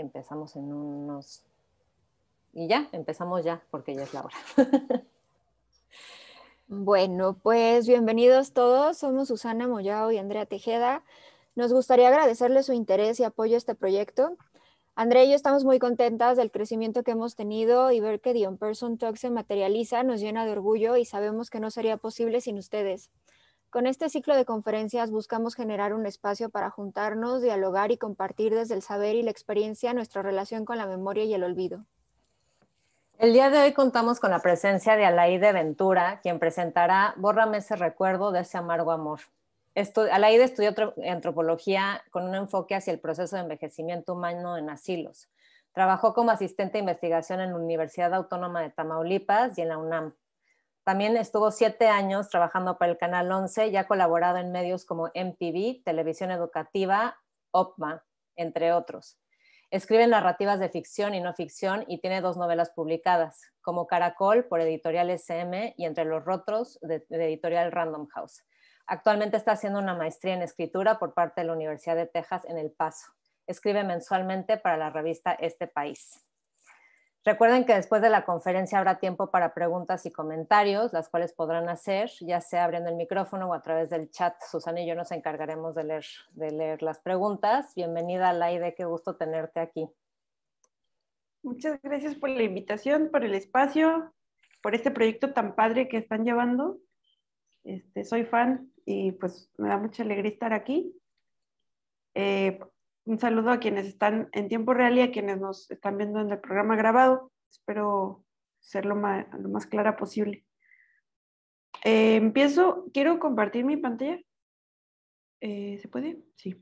empezamos en unos... Y ya, empezamos ya, porque ya es la hora. bueno, pues bienvenidos todos. Somos Susana Moyao y Andrea Tejeda. Nos gustaría agradecerles su interés y apoyo a este proyecto. Andrea y yo estamos muy contentas del crecimiento que hemos tenido y ver que The On Person Talk se materializa nos llena de orgullo y sabemos que no sería posible sin ustedes. Con este ciclo de conferencias buscamos generar un espacio para juntarnos, dialogar y compartir desde el saber y la experiencia nuestra relación con la memoria y el olvido. El día de hoy contamos con la presencia de Alaide Ventura, quien presentará Bórrame ese recuerdo de ese amargo amor. Alaide estudió antropología con un enfoque hacia el proceso de envejecimiento humano en asilos. Trabajó como asistente de investigación en la Universidad Autónoma de Tamaulipas y en la UNAM. También estuvo siete años trabajando para el Canal 11 y ha colaborado en medios como MTV, Televisión Educativa, OPMA, entre otros. Escribe narrativas de ficción y no ficción y tiene dos novelas publicadas, como Caracol por editorial SM y Entre los Rotros de editorial Random House. Actualmente está haciendo una maestría en escritura por parte de la Universidad de Texas en El Paso. Escribe mensualmente para la revista Este País. Recuerden que después de la conferencia habrá tiempo para preguntas y comentarios, las cuales podrán hacer, ya sea abriendo el micrófono o a través del chat. Susana y yo nos encargaremos de leer, de leer las preguntas. Bienvenida, Laide, qué gusto tenerte aquí. Muchas gracias por la invitación, por el espacio, por este proyecto tan padre que están llevando. Este, soy fan y pues me da mucha alegría estar aquí. Eh, un saludo a quienes están en tiempo real y a quienes nos están viendo en el programa grabado. Espero ser lo más, clara posible. Eh, empiezo, quiero compartir mi pantalla. Eh, ¿Se puede? Sí.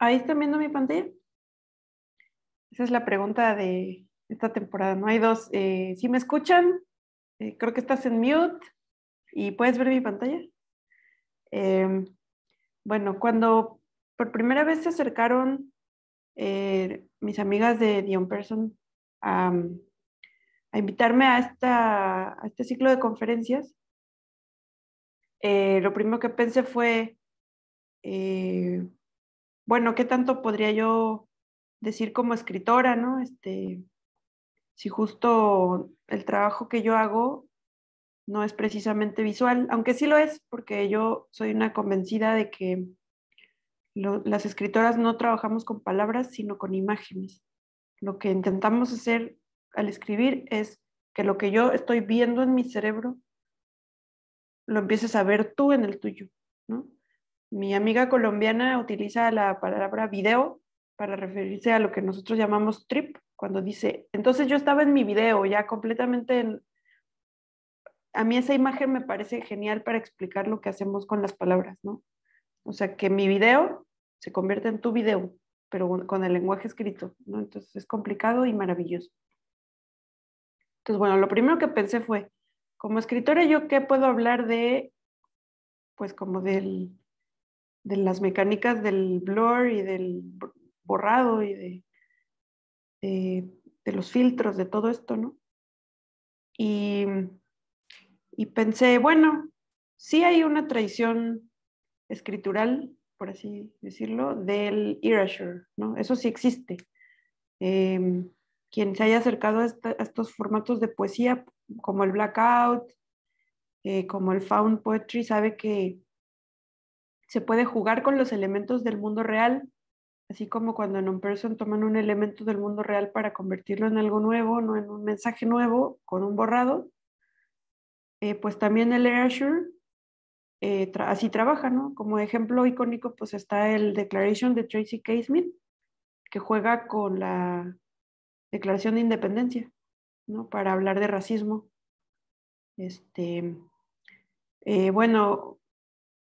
¿Ahí están viendo mi pantalla? Esa es la pregunta de esta temporada. No hay dos. Eh, ¿sí me escuchan, creo que estás en mute y puedes ver mi pantalla. Em, bueno, cuando por primera vez se acercaron eh, mis amigas de Dion Person a, invitarme a, a, este ciclo de conferencias, eh, lo primero que pensé fue, eh, bueno, ¿qué tanto podría yo decir como escritora, no? Este, si justo el trabajo que yo hago no es precisamente visual, aunque sí lo es, porque yo soy una convencida de que las escritoras no trabajamos con palabras, sino con imágenes. Lo que intentamos hacer al escribir es que lo que yo estoy viendo en mi cerebro lo empieces a ver tú en el tuyo. Mi amiga colombiana utiliza la palabra video para referirse a lo que nosotros llamamos trip, cuando dice, entonces yo estaba en mi video, ya completamente en, a mí esa imagen me parece genial para explicar lo que hacemos con las palabras, ¿no? O sea, que mi video se convierte en tu video, pero con el lenguaje escrito, ¿no? Entonces es complicado y maravilloso. Entonces, bueno, lo primero que pensé fue, como escritora, ¿yo qué puedo hablar de, pues como del, de las mecánicas del blur y del borrado y de, de, de los filtros, de todo esto, ¿no? Y y pensé, bueno, sí hay una tradición escritural, por así decirlo, del erasure, ¿no? Eso sí existe. Em, quien se haya acercado a, estos formatos de poesía, como el blackout, eh, como el found poetry, sabe que se puede jugar con los elementos del mundo real, así como cuando en un person toman un elemento del mundo real para convertirlo en algo nuevo, no en un mensaje nuevo, con un borrado. Eh, pues también el Erasure eh, así trabaja, ¿no? Como ejemplo icónico, pues está el Declaration de Tracy K. Smith, que juega con la Declaración de Independencia, ¿no? Para hablar de racismo. Este, eh, bueno,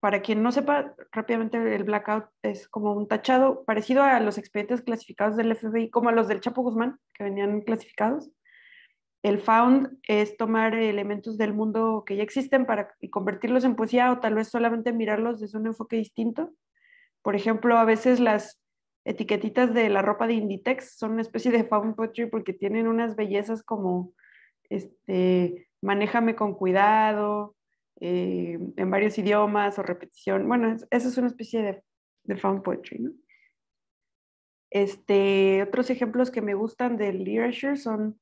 para quien no sepa, rápidamente el blackout es como un tachado parecido a los expedientes clasificados del FBI, como a los del Chapo Guzmán, que venían clasificados. El found es tomar elementos del mundo que ya existen para, y convertirlos en poesía o tal vez solamente mirarlos desde un enfoque distinto. Por ejemplo, a veces las etiquetitas de la ropa de Inditex son una especie de found poetry porque tienen unas bellezas como este, manéjame con cuidado, eh, en varios idiomas o repetición. Bueno, eso es una especie de, found poetry, Este, otros ejemplos que me gustan del literature son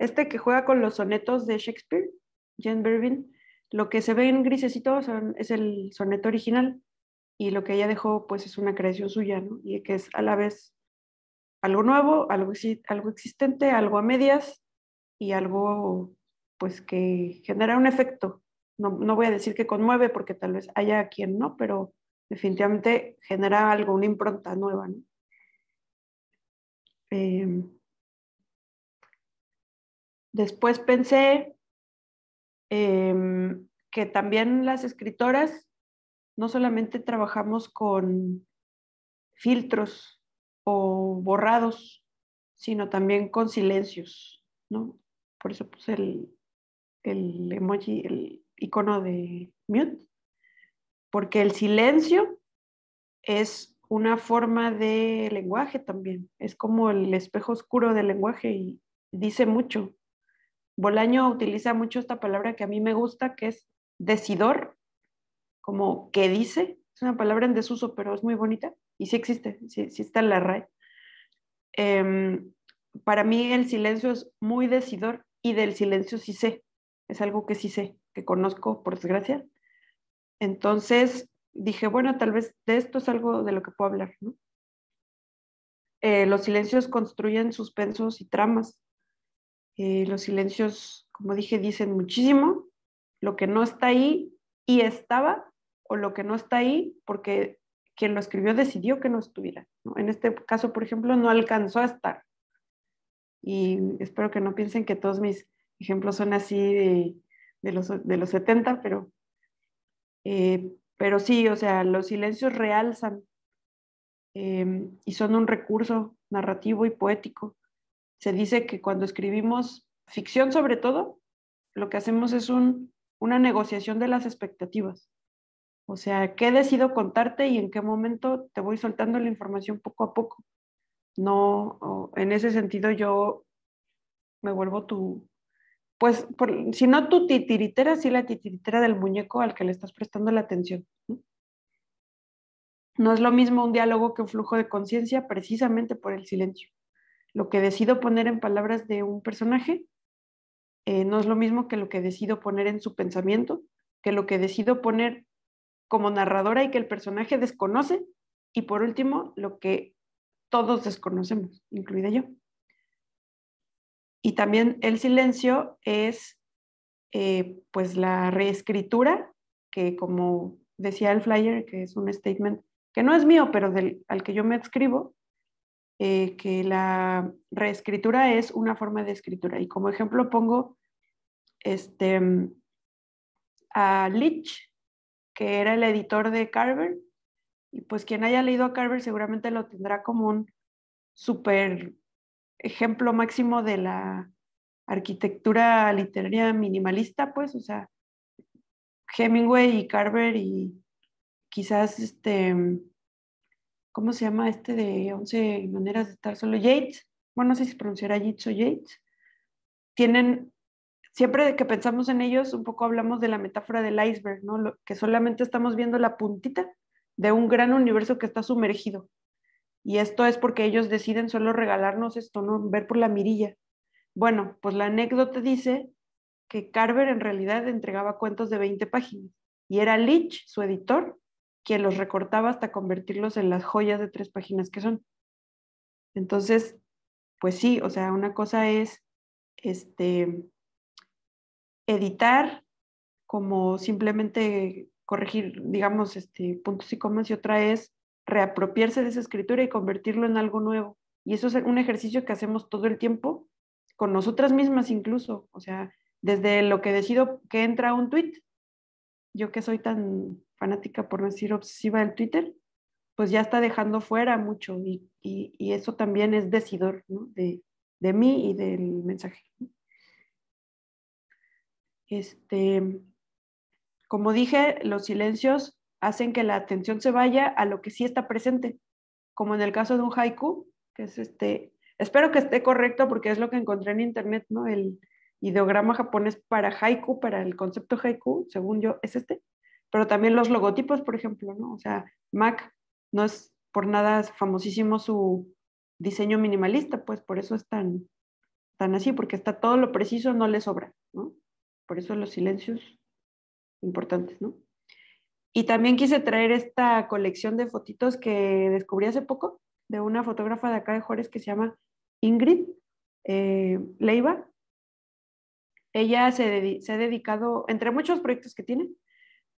este que juega con los sonetos de Shakespeare, Jane Bervin, lo que se ve en grisecito es el soneto original y lo que ella dejó pues es una creación suya, ¿no? Y que es a la vez algo nuevo, algo, existente, algo a medias y algo pues que genera un efecto. No, voy a decir que conmueve porque tal vez haya quien no, pero definitivamente genera algo, una impronta nueva, ¿no? Em, Después pensé em, que también las escritoras no solamente trabajamos con filtros o borrados, sino también con silencios, ¿no? Por eso puse el, el emoji, el icono de mute, porque el silencio es una forma de lenguaje también, es como el espejo oscuro del lenguaje y dice mucho Bolaño utiliza mucho esta palabra que a mí me gusta, que es decidor, como que dice, es una palabra en desuso, pero es muy bonita y sí existe, sí, está en la RAE. Em, para mí el silencio es muy decidor y del silencio sí sé, es algo que sí sé, que conozco por desgracia. Entonces dije, bueno, tal vez de esto es algo de lo que puedo hablar. Eh, los silencios construyen suspensos y tramas, eh, los silencios, como dije, dicen muchísimo. Lo que no está ahí y estaba, o lo que no está ahí porque quien lo escribió decidió que no estuviera. En este caso, por ejemplo, no alcanzó a estar. Y espero que no piensen que todos mis ejemplos son así de, los, de los 70, pero, eh, pero sí, o sea, los silencios realzan em, y son un recurso narrativo y poético se dice que cuando escribimos ficción sobre todo, lo que hacemos es una negociación de las expectativas. O sea, ¿qué decido contarte y en qué momento te voy soltando la información poco a poco? No, en ese sentido yo me vuelvo tu, pues, si no tu titiritera, sí la titiritera del muñeco al que le estás prestando la atención. No es lo mismo un diálogo que un flujo de conciencia precisamente por el silencio lo que decido poner en palabras de un personaje eh, no es lo mismo que lo que decido poner en su pensamiento, que lo que decido poner como narradora y que el personaje desconoce, y por último, lo que todos desconocemos, incluida yo. Y también el silencio es eh, pues la reescritura, que como decía el flyer, que es un statement que no es mío, pero del, al que yo me adscribo, eh, que la reescritura es una forma de escritura. Y como ejemplo pongo este, mm, a Leach, que era el editor de Carver. Y pues quien haya leído a Carver seguramente lo tendrá como un súper ejemplo máximo de la arquitectura literaria minimalista, pues, o sea, Hemingway y Carver y quizás este mm, ¿cómo se llama este de 11 maneras de estar solo? Yates, bueno, no sé si pronunciará Yates o Yates, tienen, siempre que pensamos en ellos, un poco hablamos de la metáfora del iceberg, ¿no? Lo, que solamente estamos viendo la puntita de un gran universo que está sumergido. Y esto es porque ellos deciden solo regalarnos esto, ¿no? Ver por la mirilla. Bueno, pues la anécdota dice que Carver en realidad entregaba cuentos de 20 páginas y era Leach, su editor, que los recortaba hasta convertirlos en las joyas de tres páginas que son. Entonces, pues sí, o sea, una cosa es este, editar como simplemente corregir, digamos, este, puntos y comas, y otra es reapropiarse de esa escritura y convertirlo en algo nuevo. Y eso es un ejercicio que hacemos todo el tiempo, con nosotras mismas incluso, o sea, desde lo que decido que entra un tweet, yo que soy tan fanática, por no decir obsesiva del Twitter, pues ya está dejando fuera mucho y, eso también es decidor de, mí y del mensaje. Este, como dije, los silencios hacen que la atención se vaya a lo que sí está presente, como en el caso de un haiku, que es este, espero que esté correcto porque es lo que encontré en internet, ¿no? El ideograma japonés para haiku, para el concepto haiku, según yo, es este pero también los logotipos, por ejemplo, ¿no? O sea, Mac no es por nada famosísimo su diseño minimalista, pues por eso es tan, tan así, porque está todo lo preciso, no le sobra, ¿no? Por eso los silencios importantes, ¿no? Y también quise traer esta colección de fotitos que descubrí hace poco de una fotógrafa de acá de Juárez que se llama Ingrid eh, Leiva. Ella se, se, ha dedicado, entre muchos proyectos que tiene,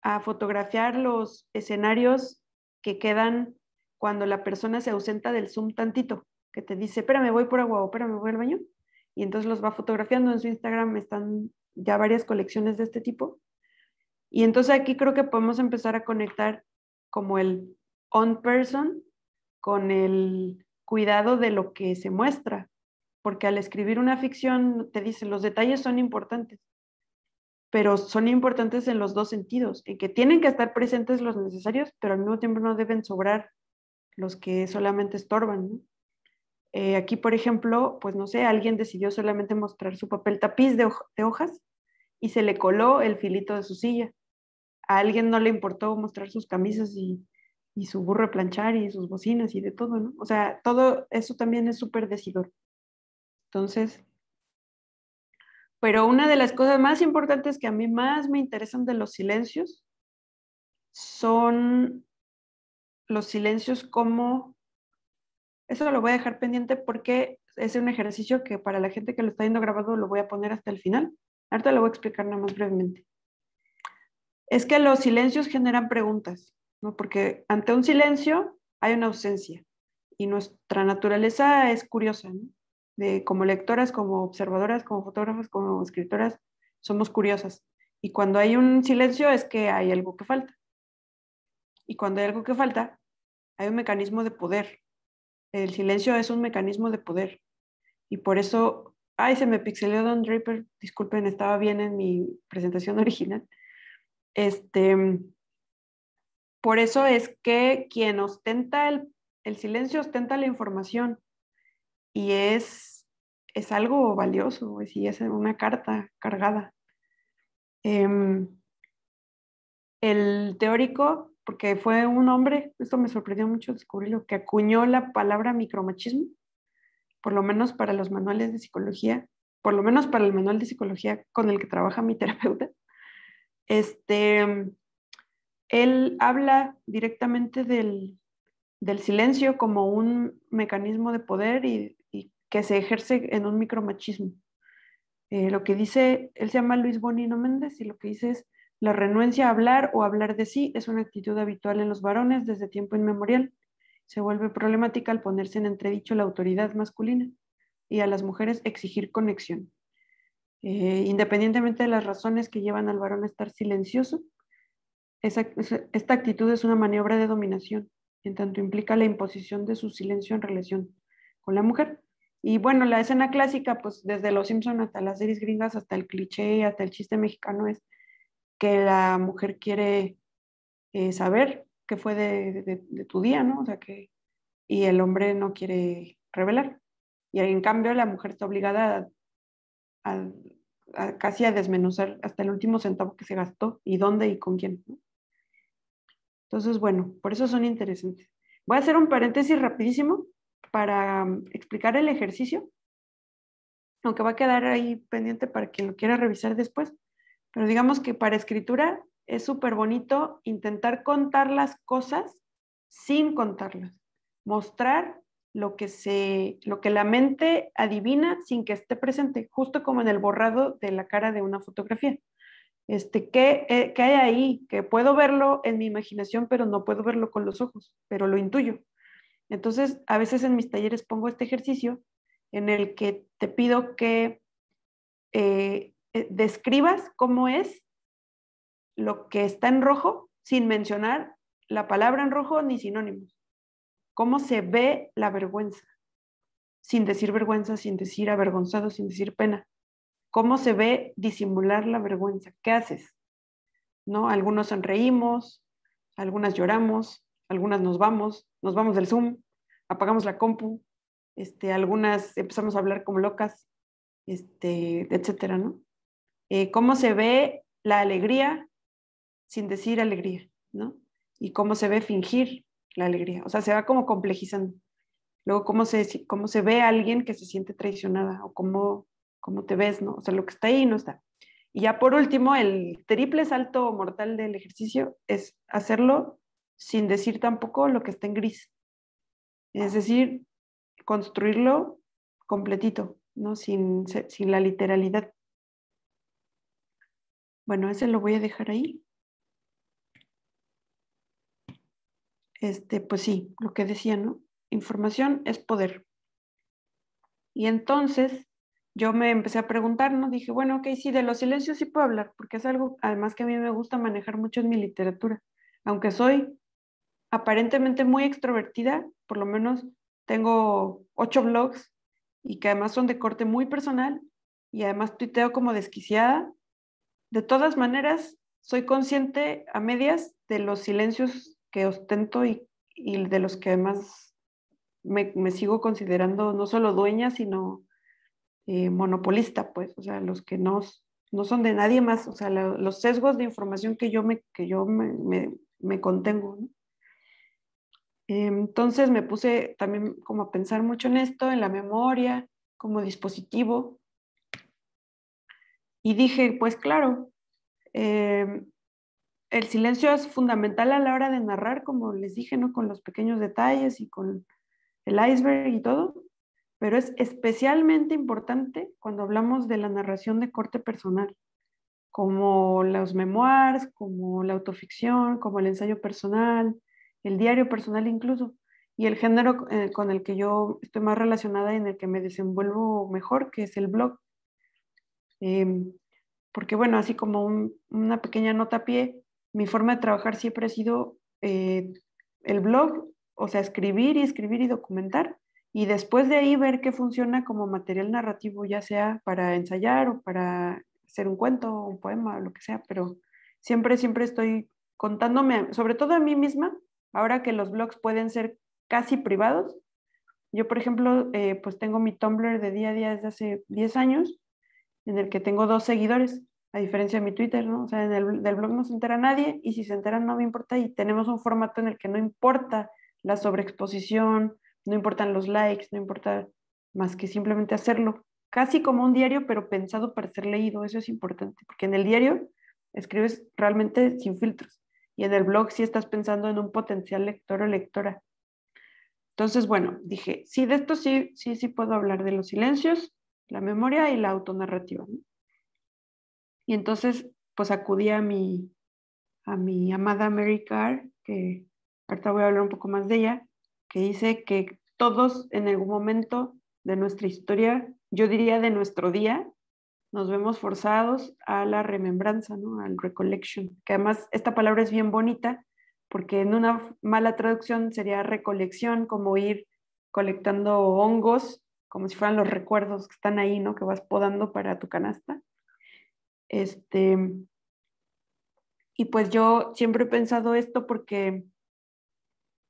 a fotografiar los escenarios que quedan cuando la persona se ausenta del Zoom tantito, que te dice, espera, me voy por agua o me voy al baño. Y entonces los va fotografiando en su Instagram, están ya varias colecciones de este tipo. Y entonces aquí creo que podemos empezar a conectar como el on person con el cuidado de lo que se muestra, porque al escribir una ficción te dice, los detalles son importantes, pero son importantes en los dos sentidos, en que tienen que estar presentes los necesarios, pero al mismo tiempo no deben sobrar los que solamente estorban. Eh, aquí, por ejemplo, pues no sé, alguien decidió solamente mostrar su papel tapiz de, hojas y se le coló el filito de su silla. A alguien no le importó mostrar sus camisas y, su burro planchar y sus bocinas y de todo, ¿no? O sea, todo eso también es súper decidor. Entonces, pero una de las cosas más importantes que a mí más me interesan de los silencios son los silencios como, eso lo voy a dejar pendiente porque es un ejercicio que para la gente que lo está viendo grabado lo voy a poner hasta el final. Ahorita lo voy a explicar nada más brevemente. Es que los silencios generan preguntas, ¿no? Porque ante un silencio hay una ausencia y nuestra naturaleza es curiosa, ¿no? como lectoras, como observadoras, como fotógrafas, como escritoras, somos curiosas. Y cuando hay un silencio es que hay algo que falta. Y cuando hay algo que falta, hay un mecanismo de poder. El silencio es un mecanismo de poder. Y por eso, ay, se me pixeló Don Draper, disculpen, estaba bien en mi presentación original. Este, por eso es que quien ostenta el silencio ostenta la información y es, es algo valioso, es una carta cargada. Em, el teórico, porque fue un hombre, esto me sorprendió mucho descubrirlo, que acuñó la palabra micromachismo, por lo menos para los manuales de psicología, por lo menos para el manual de psicología con el que trabaja mi terapeuta. Este, él habla directamente del, del silencio como un mecanismo de poder y que se ejerce en un micromachismo. Eh, lo que dice, él se llama Luis Bonino Méndez y lo que dice es, la renuencia a hablar o hablar de sí es una actitud habitual en los varones desde tiempo inmemorial. Se vuelve problemática al ponerse en entredicho la autoridad masculina y a las mujeres exigir conexión. Eh, independientemente de las razones que llevan al varón a estar silencioso, esta actitud es una maniobra de dominación, en tanto implica la imposición de su silencio en relación con la mujer. Y bueno, la escena clásica, pues desde Los Simpson hasta las series gringas, hasta el cliché, hasta el chiste mexicano, es que la mujer quiere eh, saber qué fue de, tu día, ¿no? O sea, que, y el hombre no quiere revelar. Y en cambio, la mujer está obligada a, casi a desmenuzar hasta el último centavo que se gastó y dónde y con quién. ¿no? Entonces, bueno, por eso son interesantes. Voy a hacer un paréntesis rapidísimo para mm, explicar el ejercicio, aunque va a quedar ahí pendiente para quien lo quiera revisar después, pero digamos que para escritura es súper bonito intentar contar las cosas sin contarlas, mostrar lo que, se, lo que la mente adivina sin que esté presente, justo como en el borrado de la cara de una fotografía. Este, ¿qué, eh, ¿Qué hay ahí? Que puedo verlo en mi imaginación, pero no puedo verlo con los ojos, pero lo intuyo. Entonces, a veces en mis talleres pongo este ejercicio en el que te pido que eh, eh, describas cómo es lo que está en rojo sin mencionar la palabra en rojo ni sinónimos. Cómo se ve la vergüenza, sin decir vergüenza, sin decir avergonzado, sin decir pena. Cómo se ve disimular la vergüenza. ¿Qué haces? ¿No? Algunos sonreímos, algunas lloramos, algunas nos vamos, nos vamos del Zoom, apagamos la compu, este, algunas empezamos a hablar como locas, este, etcétera, ¿no? Eh, ¿Cómo se ve la alegría sin decir alegría, ¿no? Y cómo se ve fingir la alegría, o sea, se va como complejizando. Luego, cómo se, cómo se ve a alguien que se siente traicionada o cómo, cómo te ves, ¿no? O sea, lo que está ahí no está. Y ya por último, el triple salto mortal del ejercicio es hacerlo sin decir tampoco lo que está en gris. Es ah. decir, construirlo completito, ¿no? Sin, la literalidad. Bueno, ese lo voy a dejar ahí. Este, pues sí, lo que decía, ¿no? Información es poder. Y entonces yo me empecé a preguntar, ¿no? Dije, bueno, ok, sí, de los silencios sí puedo hablar, porque es algo, además que a mí me gusta manejar mucho en mi literatura, aunque soy aparentemente muy extrovertida, por lo menos tengo ocho blogs y que además son de corte muy personal y además tuiteo como desquiciada. De todas maneras, soy consciente a medias de los silencios que ostento y, de los que además me, me, sigo considerando no solo dueña, sino eh, monopolista, pues, o sea, los que no, no son de nadie más, o sea, los sesgos de información que yo me, que yo me, me, me contengo. ¿no? Entonces me puse también como a pensar mucho en esto, en la memoria, como dispositivo. Y dije, pues claro, eh, el silencio es fundamental a la hora de narrar, como les dije, ¿no? Con los pequeños detalles y con el iceberg y todo, pero es especialmente importante cuando hablamos de la narración de corte personal, como los memoirs, como la autoficción, como el ensayo personal, el diario personal incluso. Y el género eh, con el que yo estoy más relacionada y en el que me desenvuelvo mejor, que es el blog. Em, porque bueno, así como una pequeña nota a pie, mi forma de trabajar siempre ha sido eh, el blog, o sea, escribir y escribir y documentar, y después de ahí ver qué funciona como material narrativo, ya sea para ensayar o para hacer un cuento, un poema, lo que sea, pero siempre, siempre estoy contándome, sobre todo a mí misma, Ahora que los blogs pueden ser casi privados, yo, por ejemplo, eh, pues tengo mi Tumblr de día a día desde hace 10 años, en el que tengo dos seguidores, a diferencia de mi Twitter, ¿no? O sea, en el, del blog no se entera nadie y si se enteran no me importa y tenemos un formato en el que no importa la sobreexposición, no importan los likes, no importa más que simplemente hacerlo. Casi como un diario, pero pensado para ser leído, eso es importante, porque en el diario escribes realmente sin filtros y en el blog si estás pensando en un potencial lector o lectora. Entonces, bueno, dije, sí, de esto sí, sí, sí puedo hablar de los silencios, la memoria y la autonarrativa. Y entonces, pues acudí a mi, a mi amada Mary Carr, que ahorita voy a hablar un poco más de ella, que dice que todos en algún momento de nuestra historia, yo diría de nuestro día, nos vemos forzados a la remembranza, ¿no? al recollection, que además esta palabra es bien bonita porque en una mala traducción sería recolección, como ir colectando hongos, como si fueran los recuerdos que están ahí, ¿no? que vas podando para tu canasta. Este, y pues yo siempre he pensado esto porque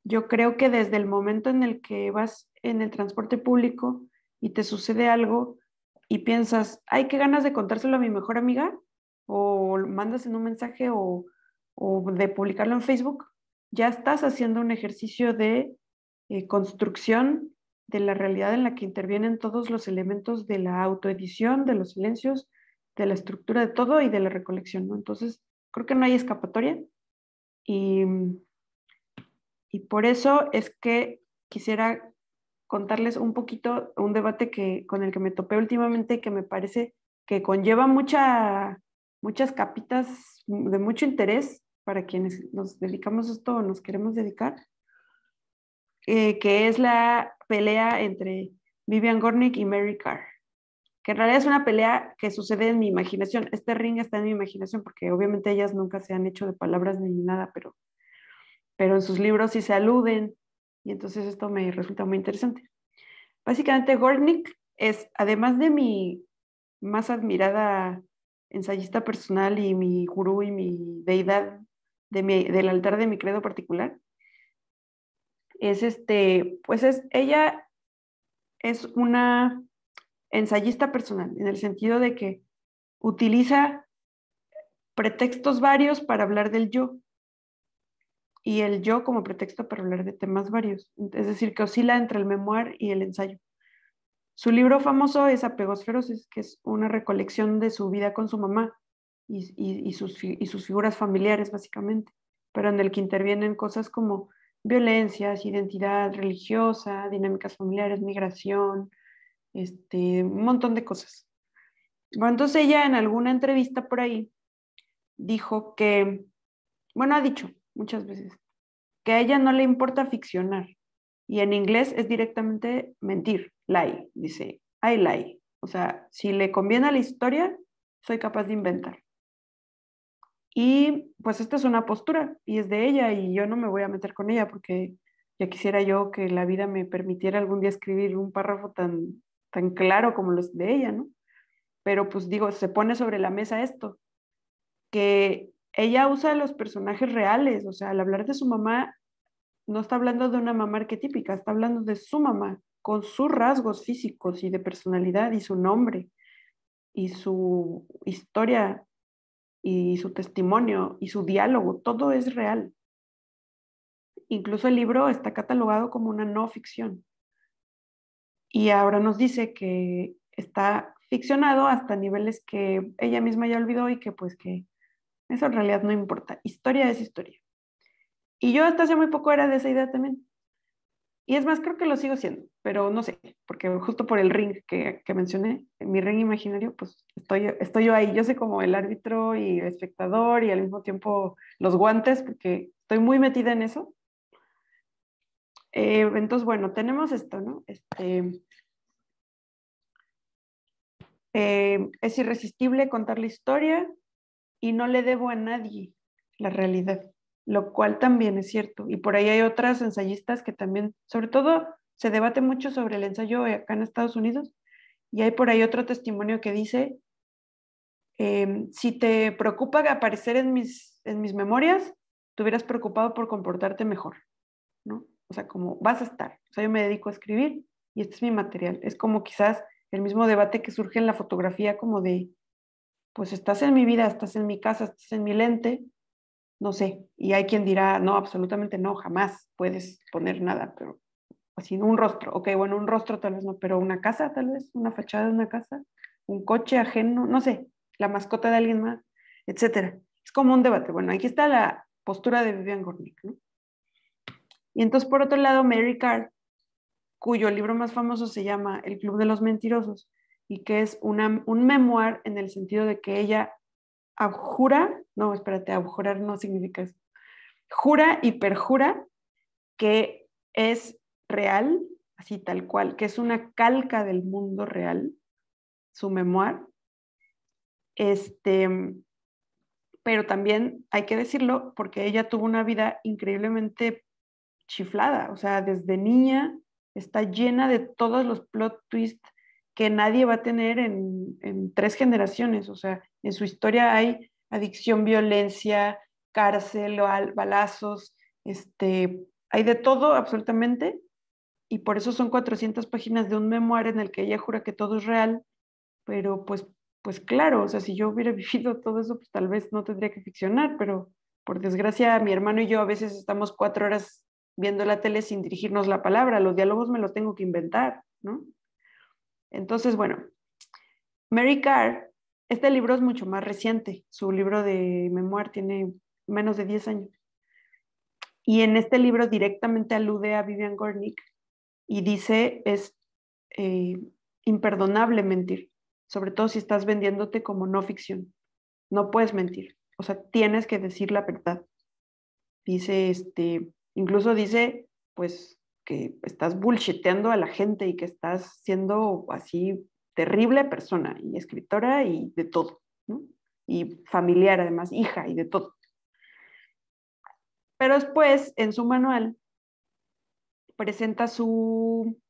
yo creo que desde el momento en el que vas en el transporte público y te sucede algo, y piensas, ay, qué ganas de contárselo a mi mejor amiga, o mandas en un mensaje o, de publicarlo en Facebook, ya estás haciendo un ejercicio de eh, construcción de la realidad en la que intervienen todos los elementos de la autoedición, de los silencios, de la estructura de todo y de la recolección. ¿no? Entonces, creo que no hay escapatoria y, y por eso es que quisiera contarles un poquito un debate que, con el que me topé últimamente que me parece que conlleva mucha, muchas capitas de mucho interés para quienes nos dedicamos a esto o nos queremos dedicar, eh, que es la pelea entre Vivian Gornick y Mary Carr, que en realidad es una pelea que sucede en mi imaginación. Este ring está en mi imaginación porque obviamente ellas nunca se han hecho de palabras ni nada, pero, pero en sus libros sí se aluden y entonces esto me resulta muy interesante. Básicamente, Gornick es, además de mi más admirada ensayista personal y mi gurú y mi deidad de del altar de mi credo particular, es este, pues es, ella es una ensayista personal, en el sentido de que utiliza pretextos varios para hablar del yo y el yo como pretexto para hablar de temas varios, es decir, que oscila entre el memoir y el ensayo. Su libro famoso es Apegos Feroces, que es una recolección de su vida con su mamá y, sus, figuras familiares, básicamente, pero en el que intervienen cosas como violencias, identidad religiosa, dinámicas familiares, migración, este, un montón de cosas. Bueno, entonces ella en alguna entrevista por ahí dijo que, bueno, ha dicho muchas veces, que a ella no le importa ficcionar. Y en inglés es directamente mentir, lie, dice, I lie. O sea, si le conviene a la historia, soy capaz de inventar. Y pues esta es una postura y es de ella y yo no me voy a meter con ella porque ya quisiera yo que la vida me permitiera algún día escribir un párrafo tan, tan claro como los de ella, ¿no? Pero pues digo, se pone sobre la mesa esto, que ella usa los personajes reales, o sea, al hablar de su mamá, no está hablando de una mamá arquetípica, está hablando de su mamá, con sus rasgos físicos y de personalidad y su nombre y su historia y su testimonio y su diálogo, todo es real. Incluso el libro está catalogado como una no ficción. Y ahora nos dice que está ficcionado hasta niveles que ella misma ya olvidó y que pues que eso en realidad no importa. Historia es historia. Y yo hasta hace muy poco era de esa idea también. Y es más, creo que lo sigo siendo, pero no sé, porque justo por el ring que, que mencioné, mi ring imaginario, pues estoy, estoy yo ahí. Yo soy como el árbitro y espectador y al mismo tiempo los guantes, porque estoy muy metida en eso. Eh, entonces, bueno, tenemos esto, ¿no? Este, eh, es irresistible contar la historia, y no le debo a nadie la realidad, lo cual también es cierto. Y por ahí hay otras ensayistas que también, sobre todo, se debate mucho sobre el ensayo acá en Estados Unidos. Y hay por ahí otro testimonio que dice, em, si te preocupa aparecer en mis, en mis memorias, te hubieras preocupado por comportarte mejor, ¿no? O sea, como vas a estar. O sea, yo me dedico a escribir y este es mi material. Es como quizás el mismo debate que surge en la fotografía, como de, pues estás en mi vida, estás en mi casa, estás en mi lente, no sé. Y hay quien dirá, no, absolutamente no, jamás puedes poner nada, pero así, pues, un rostro, ok, bueno, un rostro tal vez no, pero una casa tal vez, una fachada de una casa, un coche ajeno, no sé, la mascota de alguien más, etcétera. Es como un debate. Bueno, aquí está la postura de Vivian Gornick, ¿no? Y entonces, por otro lado, Mary Carr, cuyo libro más famoso se llama El Club de los Mentirosos, y que es un memoir en el sentido de que ella abjura, no, espérate, abjurar no significa eso, jura y perjura que es real, así tal cual, que es una calca del mundo real, su memoir. Este, pero también hay que decirlo porque ella tuvo una vida increíblemente chiflada, o sea, desde niña está llena de todos los plot twists que nadie va a tener en, tres generaciones. O sea, en su historia hay adicción, violencia, cárcel, balazos, este, hay de todo absolutamente. Y por eso son 400 páginas de un memoir en el que ella jura que todo es real, pero pues, pues claro, o sea, si yo hubiera vivido todo eso, pues tal vez no tendría que ficcionar, pero por desgracia mi hermano y yo a veces estamos cuatro horas viendo la tele sin dirigirnos la palabra, los diálogos me los tengo que inventar, ¿no? Entonces, bueno, Mary Carr, este libro es mucho más reciente, su libro de memoir tiene menos de 10 años. Y en este libro directamente alude a Vivian Gornick y dice, es eh, imperdonable mentir, sobre todo si estás vendiéndote como no ficción. No puedes mentir, o sea, tienes que decir la verdad. Dice, este, incluso dice, pues que estás bullshiteando a la gente y que estás siendo así terrible persona y escritora y de todo, y familiar además, hija y de todo. Pero después, en su manual, presenta su,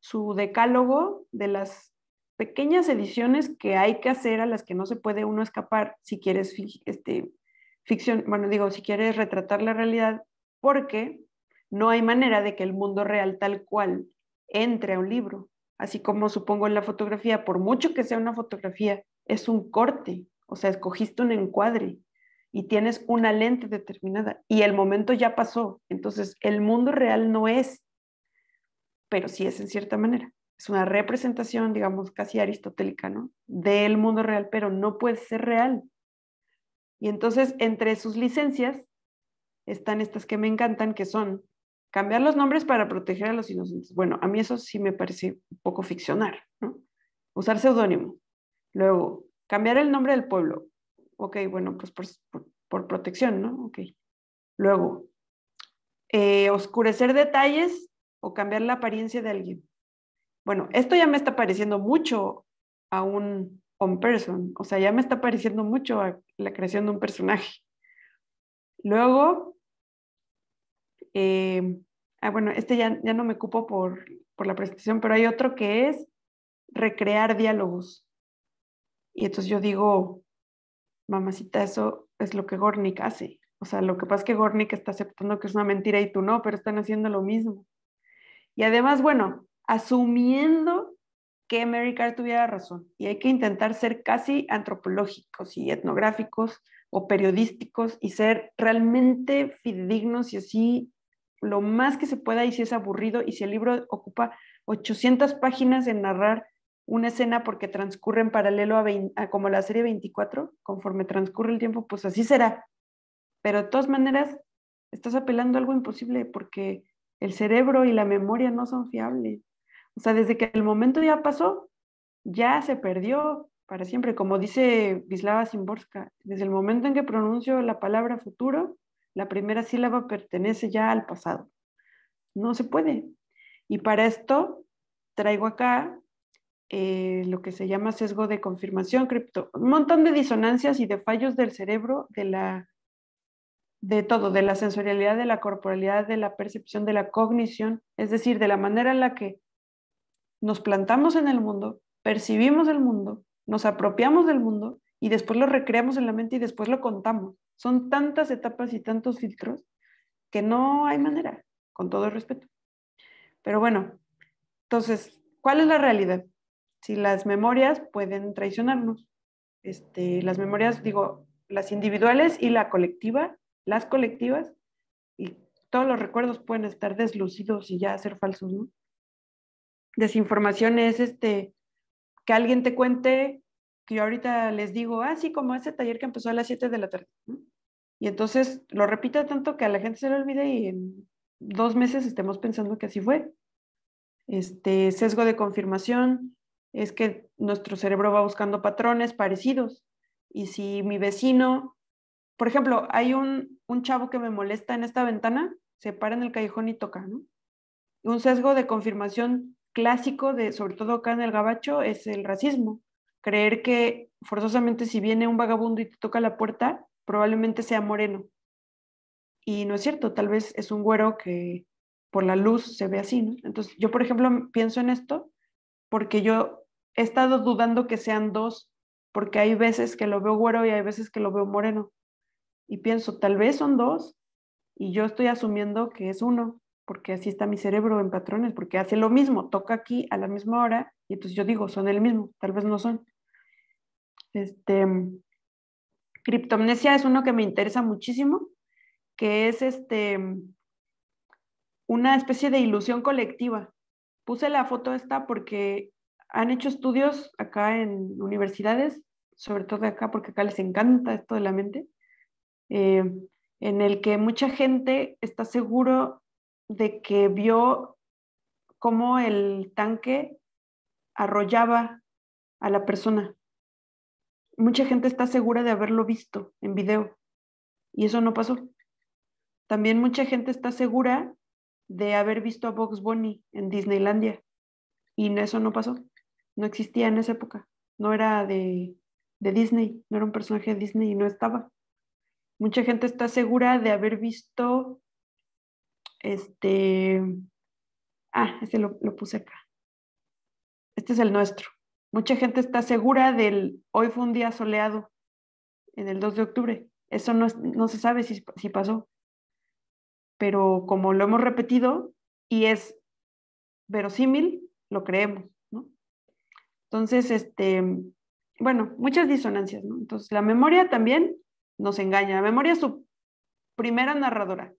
su decálogo de las pequeñas ediciones que hay que hacer a las que no se puede uno escapar si quieres este, ficción, bueno, digo, si quieres retratar la realidad, porque no hay manera de que el mundo real tal cual entre a un libro, así como supongo en la fotografía, por mucho que sea una fotografía, es un corte, o sea, escogiste un encuadre y tienes una lente determinada y el momento ya pasó, entonces el mundo real no es, pero sí es en cierta manera. Es una representación, digamos, casi aristotélica, ¿no? Del mundo real, pero no puede ser real. Y entonces, entre sus licencias están estas que me encantan, que son cambiar los nombres para proteger a los inocentes. Bueno, a mí eso sí me parece un poco ficcionar, ¿no? Usar seudónimo. Luego, cambiar el nombre del pueblo. Ok, bueno, pues por, protección, ¿no? Ok. Luego, eh, oscurecer detalles o cambiar la apariencia de alguien. Bueno, esto ya me está pareciendo mucho a un on-person, o sea, ya me está pareciendo mucho a la creación de un personaje. Luego, eh, ah, bueno, este ya, ya no me cupo por, por la presentación, pero hay otro que es recrear diálogos. Y entonces yo digo, mamacita, eso es lo que Gornik hace. O sea, lo que pasa es que Gornik está aceptando que es una mentira y tú no, pero están haciendo lo mismo. Y además, bueno, asumiendo que Mary Carr tuviera razón y hay que intentar ser casi antropológicos y etnográficos o periodísticos y ser realmente fidedignos y así lo más que se pueda y si es aburrido y si el libro ocupa 800 páginas en narrar una escena porque transcurre en paralelo a, como la serie 24, conforme transcurre el tiempo, pues así será. Pero de todas maneras, estás apelando a algo imposible porque el cerebro y la memoria no son fiables. O sea, desde que el momento ya pasó, ya se perdió para siempre. Como dice Vislava Simborska, desde el momento en que pronuncio la palabra futuro, la primera sílaba pertenece ya al pasado. No se puede. Y para esto traigo acá eh, lo que se llama sesgo de confirmación cripto. Un montón de disonancias y de fallos del cerebro, de la de todo, de la sensorialidad, de la corporalidad, de la percepción, de la cognición, es decir, de la manera en la que nos plantamos en el mundo, percibimos el mundo, nos apropiamos del mundo y después lo recreamos en la mente y después lo contamos. Son tantas etapas y tantos filtros que no hay manera, con todo respeto. Pero bueno, entonces, ¿cuál es la realidad? Si las memorias pueden traicionarnos. Este, las memorias, digo, las individuales y la colectiva, las colectivas, y todos los recuerdos pueden estar deslucidos y ya ser falsos, ¿no? Desinformación es este, que alguien te cuente que yo ahorita les digo, ah, sí, como ese taller que empezó a las 7 de la tarde. Y entonces lo repita tanto que a la gente se le olvide y en dos meses estemos pensando que así fue. Este sesgo de confirmación es que nuestro cerebro va buscando patrones parecidos. Y si mi vecino, por ejemplo, hay un, un chavo que me molesta en esta ventana, se para en el callejón y toca, ¿no? Un sesgo de confirmación clásico, de, sobre todo acá en el gabacho, es el racismo creer que forzosamente si viene un vagabundo y te toca la puerta, probablemente sea moreno. Y no es cierto, tal vez es un güero que por la luz se ve así, Entonces, yo, por ejemplo, pienso en esto porque yo he estado dudando que sean dos, porque hay veces que lo veo güero y hay veces que lo veo moreno. Y pienso, tal vez son dos, y yo estoy asumiendo que es uno, porque así está mi cerebro en patrones, porque hace lo mismo, toca aquí a la misma hora, y entonces yo digo, son el mismo, tal vez no son. Este, criptomnesia es uno que me interesa muchísimo, que es este, una especie de ilusión colectiva. Puse la foto esta porque han hecho estudios acá en universidades, sobre todo acá porque acá les encanta esto de la mente, eh, en el que mucha gente está seguro de que vio cómo el tanque arrollaba a la persona mucha gente está segura de haberlo visto en video y eso no pasó. También mucha gente está segura de haber visto a Box Bunny en Disneylandia y eso no pasó. No existía en esa época. No era de, Disney, no era un personaje de Disney y no estaba. Mucha gente está segura de haber visto este... Ah, este lo puse acá. Este es el nuestro. Mucha gente está segura del hoy fue un día soleado en el 2 de octubre. Eso no, se sabe si, pasó. Pero como lo hemos repetido y es verosímil, lo creemos. Entonces, este, bueno, muchas disonancias. Entonces, la memoria también nos engaña. La memoria es su primera narradora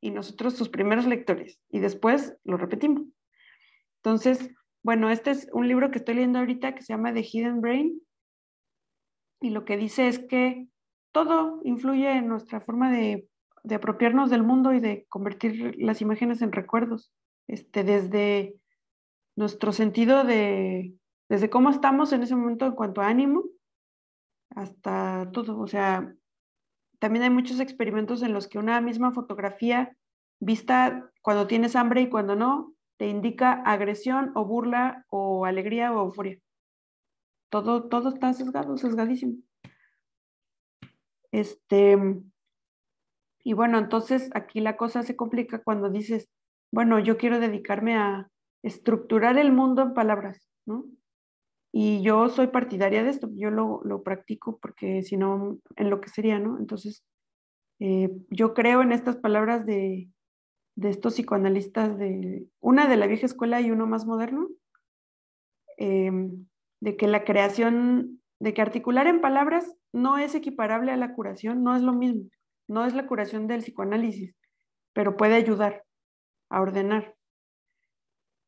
y nosotros sus primeros lectores y después lo repetimos. Entonces, bueno, este es un libro que estoy leyendo ahorita que se llama The Hidden Brain y lo que dice es que todo influye en nuestra forma de, apropiarnos del mundo y de convertir las imágenes en recuerdos, este, desde nuestro sentido de, desde cómo estamos en ese momento en cuanto a ánimo, hasta todo, o sea, también hay muchos experimentos en los que una misma fotografía vista cuando tienes hambre y cuando no, te indica agresión o burla o alegría o euforia. Todo, todo está sesgado, sesgadísimo. Este, y bueno, entonces aquí la cosa se complica cuando dices, bueno, yo quiero dedicarme a estructurar el mundo en palabras, ¿no? Y yo soy partidaria de esto, yo lo, lo practico porque si no, en lo que sería, ¿no? Entonces, eh, yo creo en estas palabras de de estos psicoanalistas de una de la vieja escuela y uno más moderno, em, de que la creación, de que articular en palabras no es equiparable a la curación, no es lo mismo, no es la curación del psicoanálisis, pero puede ayudar a ordenar.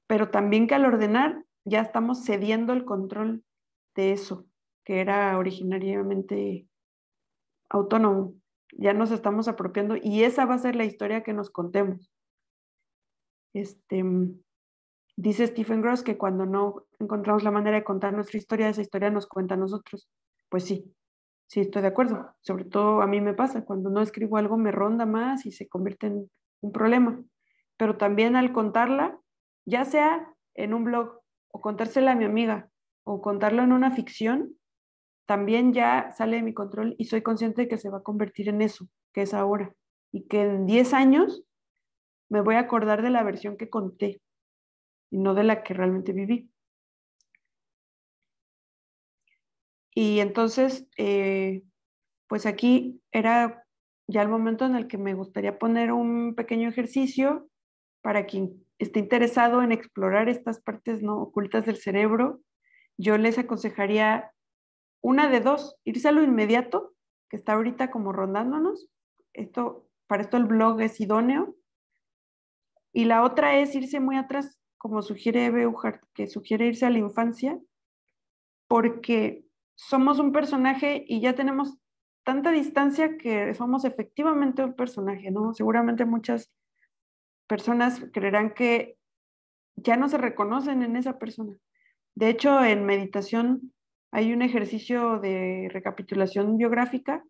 Pero también que al ordenar ya estamos cediendo el control de eso que era originariamente autónomo. Ya nos estamos apropiando y esa va a ser la historia que nos contemos. Este, mm, dice Stephen Gross que cuando no encontramos la manera de contar nuestra historia, esa historia nos cuenta a nosotros. Pues sí, sí estoy de acuerdo. Sobre todo a mí me pasa, cuando no escribo algo me ronda más y se convierte en un problema. Pero también al contarla, ya sea en un blog o contársela a mi amiga o contarlo en una ficción, también ya sale de mi control y soy consciente de que se va a convertir en eso, que es ahora. Y que en 10 años me voy a acordar de la versión que conté y no de la que realmente viví. Y entonces, eh, pues aquí era ya el momento en el que me gustaría poner un pequeño ejercicio para quien esté interesado en explorar estas partes no ocultas del cerebro. Yo les aconsejaría una de dos, irse a lo inmediato, que está ahorita como rondándonos. Esto, para esto el blog es idóneo, y la otra es irse muy atrás, como sugiere Beuhart, que sugiere irse a la infancia, porque somos un personaje y ya tenemos tanta distancia que somos efectivamente un personaje, ¿no? Seguramente muchas personas creerán que ya no se reconocen en esa persona. De hecho, en meditación hay un ejercicio de recapitulación biográfica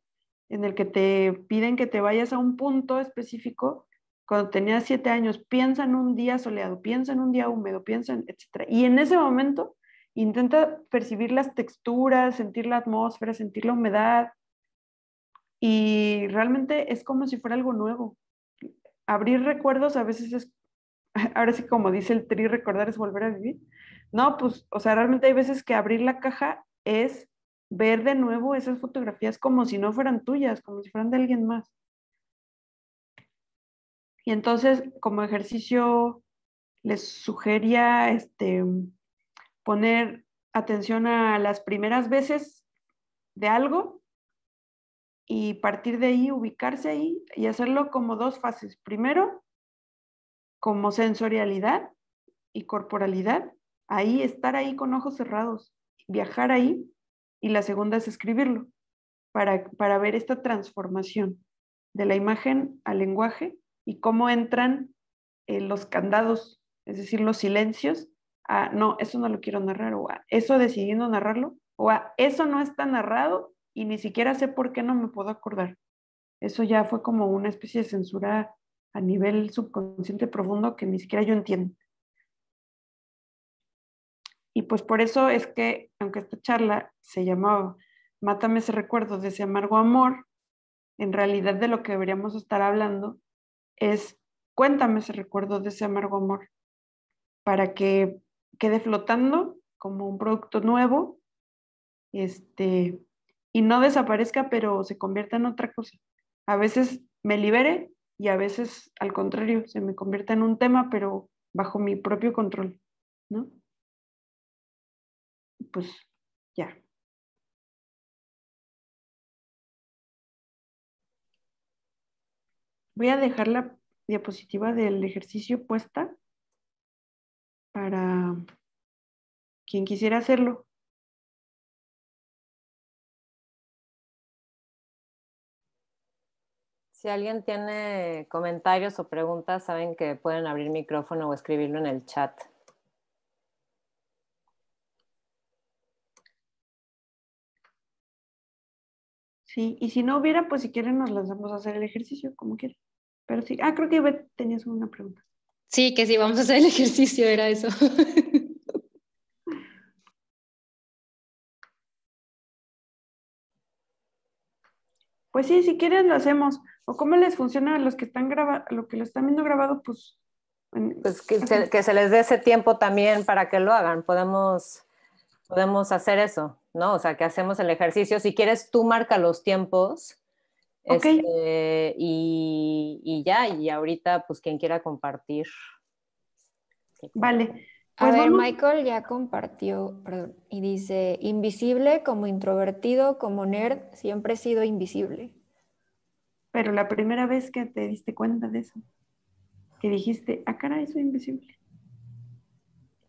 en el que te piden que te vayas a un punto específico cuando tenía siete años, piensa en un día soleado, piensa en un día húmedo, piensa en, etc. Y en ese momento intenta percibir las texturas, sentir la atmósfera, sentir la humedad. Y realmente es como si fuera algo nuevo. Abrir recuerdos a veces es, ahora sí como dice el tri, recordar es volver a vivir. No, pues, o sea, realmente hay veces que abrir la caja es ver de nuevo esas fotografías como si no fueran tuyas, como si fueran de alguien más. Y entonces, como ejercicio, les sugería este, poner atención a las primeras veces de algo y partir de ahí, ubicarse ahí y hacerlo como dos fases. Primero, como sensorialidad y corporalidad, ahí estar ahí con ojos cerrados, viajar ahí y la segunda es escribirlo para ver esta transformación de la imagen al lenguaje y cómo entran eh, los candados, es decir, los silencios, a no, eso no lo quiero narrar, o a eso decidiendo narrarlo, o a eso no está narrado y ni siquiera sé por qué no me puedo acordar. Eso ya fue como una especie de censura a nivel subconsciente profundo que ni siquiera yo entiendo. Y pues por eso es que, aunque esta charla se llamaba Mátame ese recuerdo de ese amargo amor, en realidad de lo que deberíamos estar hablando es cuéntame ese recuerdo de ese amargo amor para que quede flotando como un producto nuevo este, y no desaparezca, pero se convierta en otra cosa. A veces me libere y a veces, al contrario, se me convierta en un tema, pero bajo mi propio control, ¿no? Pues ya. Voy a dejar la diapositiva del ejercicio puesta para quien quisiera hacerlo. Si alguien tiene comentarios o preguntas, saben que pueden abrir micrófono o escribirlo en el chat. Sí, y si no hubiera, pues si quieren nos lanzamos a hacer el ejercicio, como quieran. Pero sí, ah, creo que tenías una pregunta. Sí, que sí, vamos a hacer el ejercicio, era eso. pues sí, si quieren lo hacemos. O cómo les funciona a los que están grabando, lo que lo están viendo grabado, pues. pues que, se, que se les dé ese tiempo también para que lo hagan. Podemos, podemos hacer eso. ¿no? O sea, que hacemos el ejercicio. Si quieres, tú marca los tiempos. Este, y, ya, y ahorita, pues quien quiera compartir. Vale. a pues ver, Michael ya compartió, perdón, y dice, invisible como introvertido, como nerd, siempre he sido invisible. Pero la primera vez que te diste cuenta de eso, que dijiste, acá ah, cara, soy invisible.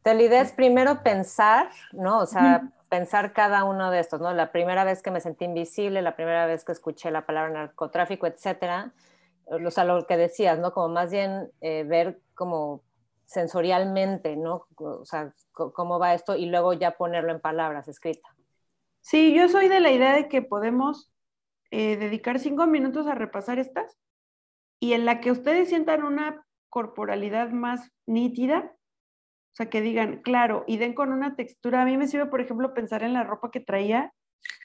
tal la idea es primero pensar, ¿no? O sea, pensar cada uno de estos, ¿no? La primera vez que me sentí invisible, la primera vez que escuché la palabra narcotráfico, etcétera. O sea, lo que decías, ¿no? Como más bien eh, ver como sensorialmente, ¿no? O sea, cómo va esto y luego ya ponerlo en palabras escrita. Sí, yo soy de la idea de que podemos eh, dedicar cinco minutos a repasar estas y en la que ustedes sientan una corporalidad más nítida, o sea, que digan, claro, y den con una textura. A mí me sirve, por ejemplo, pensar en la ropa que traía,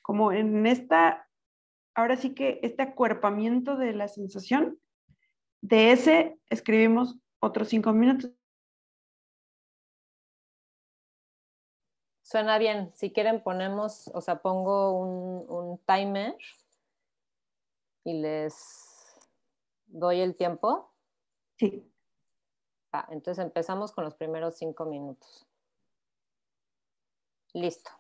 como en esta, ahora sí que este acuerpamiento de la sensación. De ese escribimos otros cinco minutos. Suena bien. Si quieren ponemos, o sea, pongo un, un timer y les doy el tiempo. Sí entonces empezamos con los primeros cinco minutos. Listo.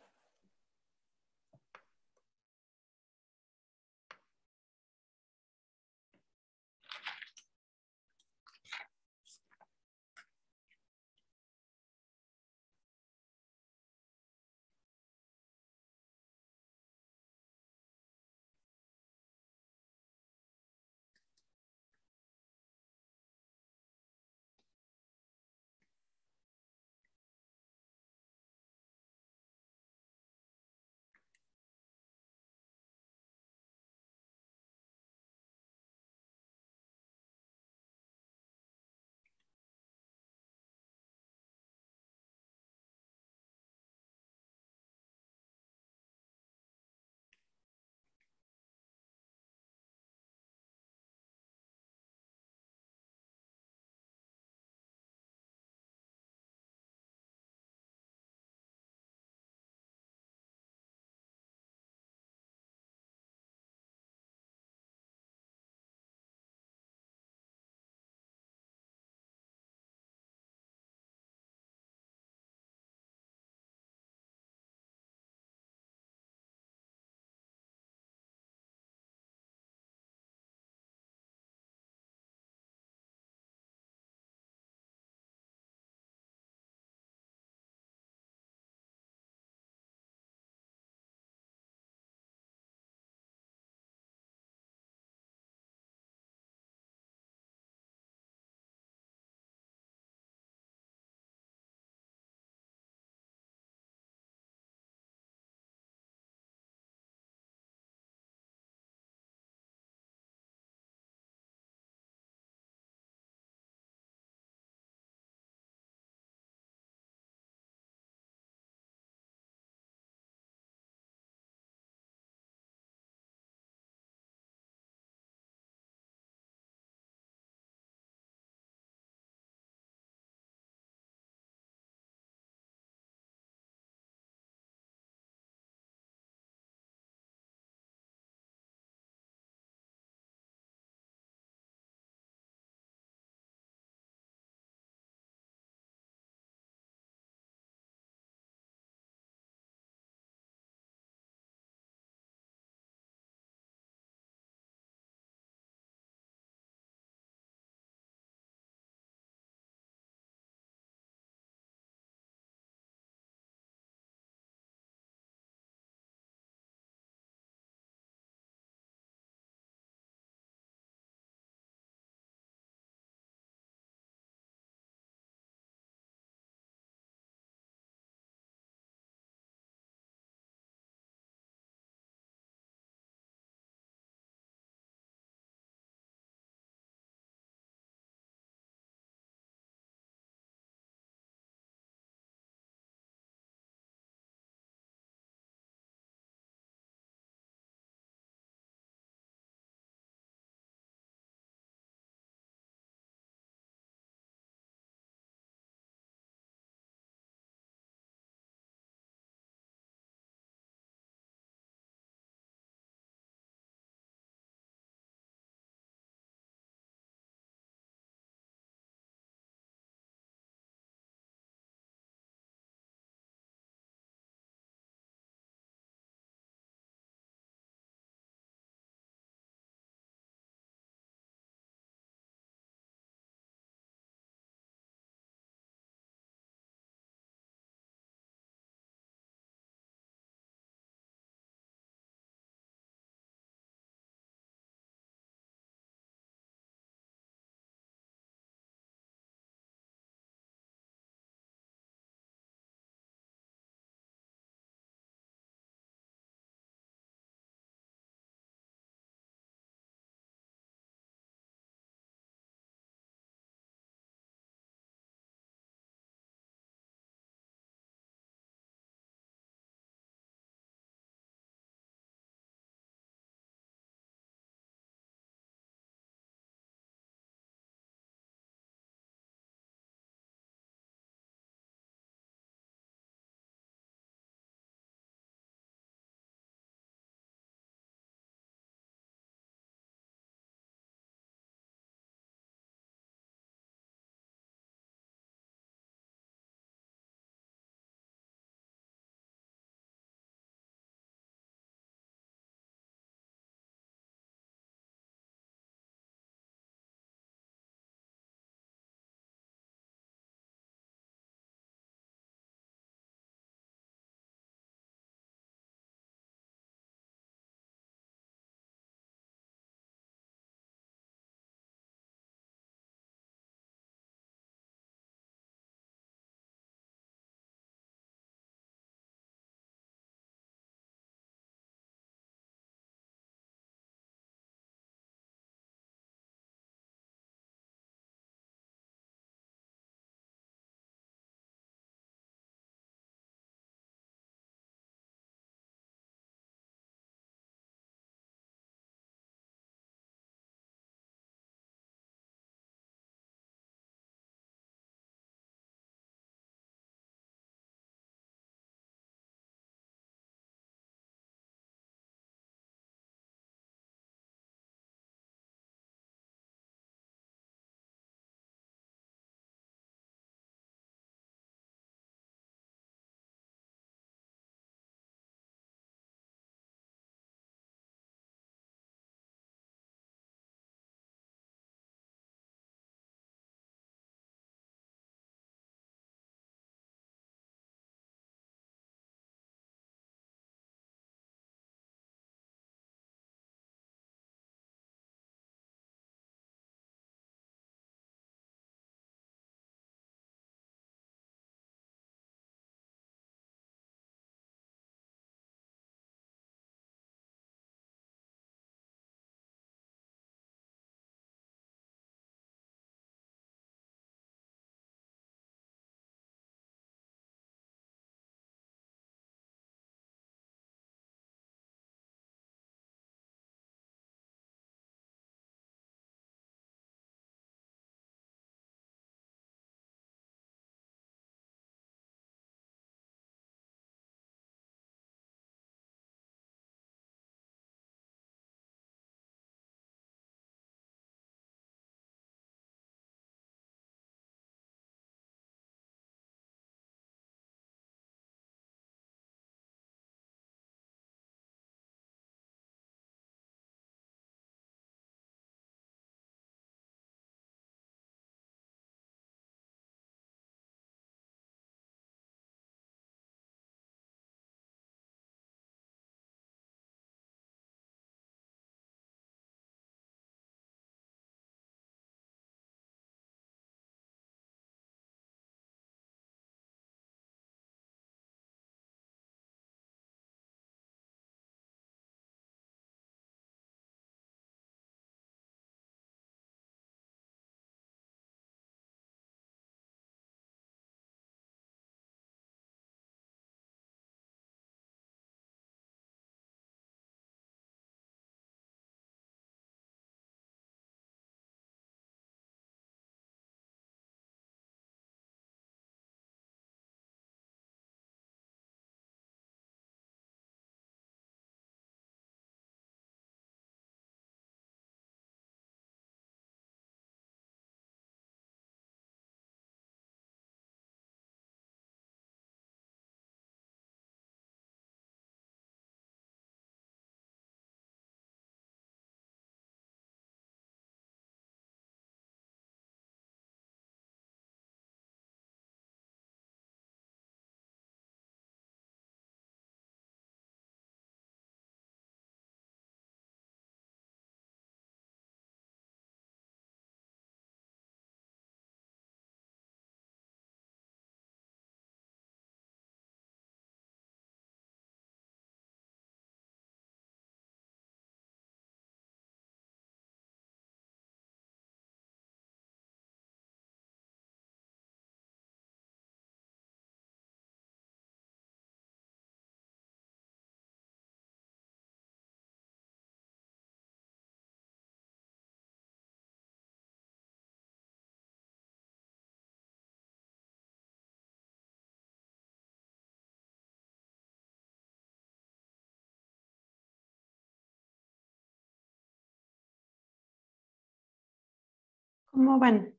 ¿Cómo van?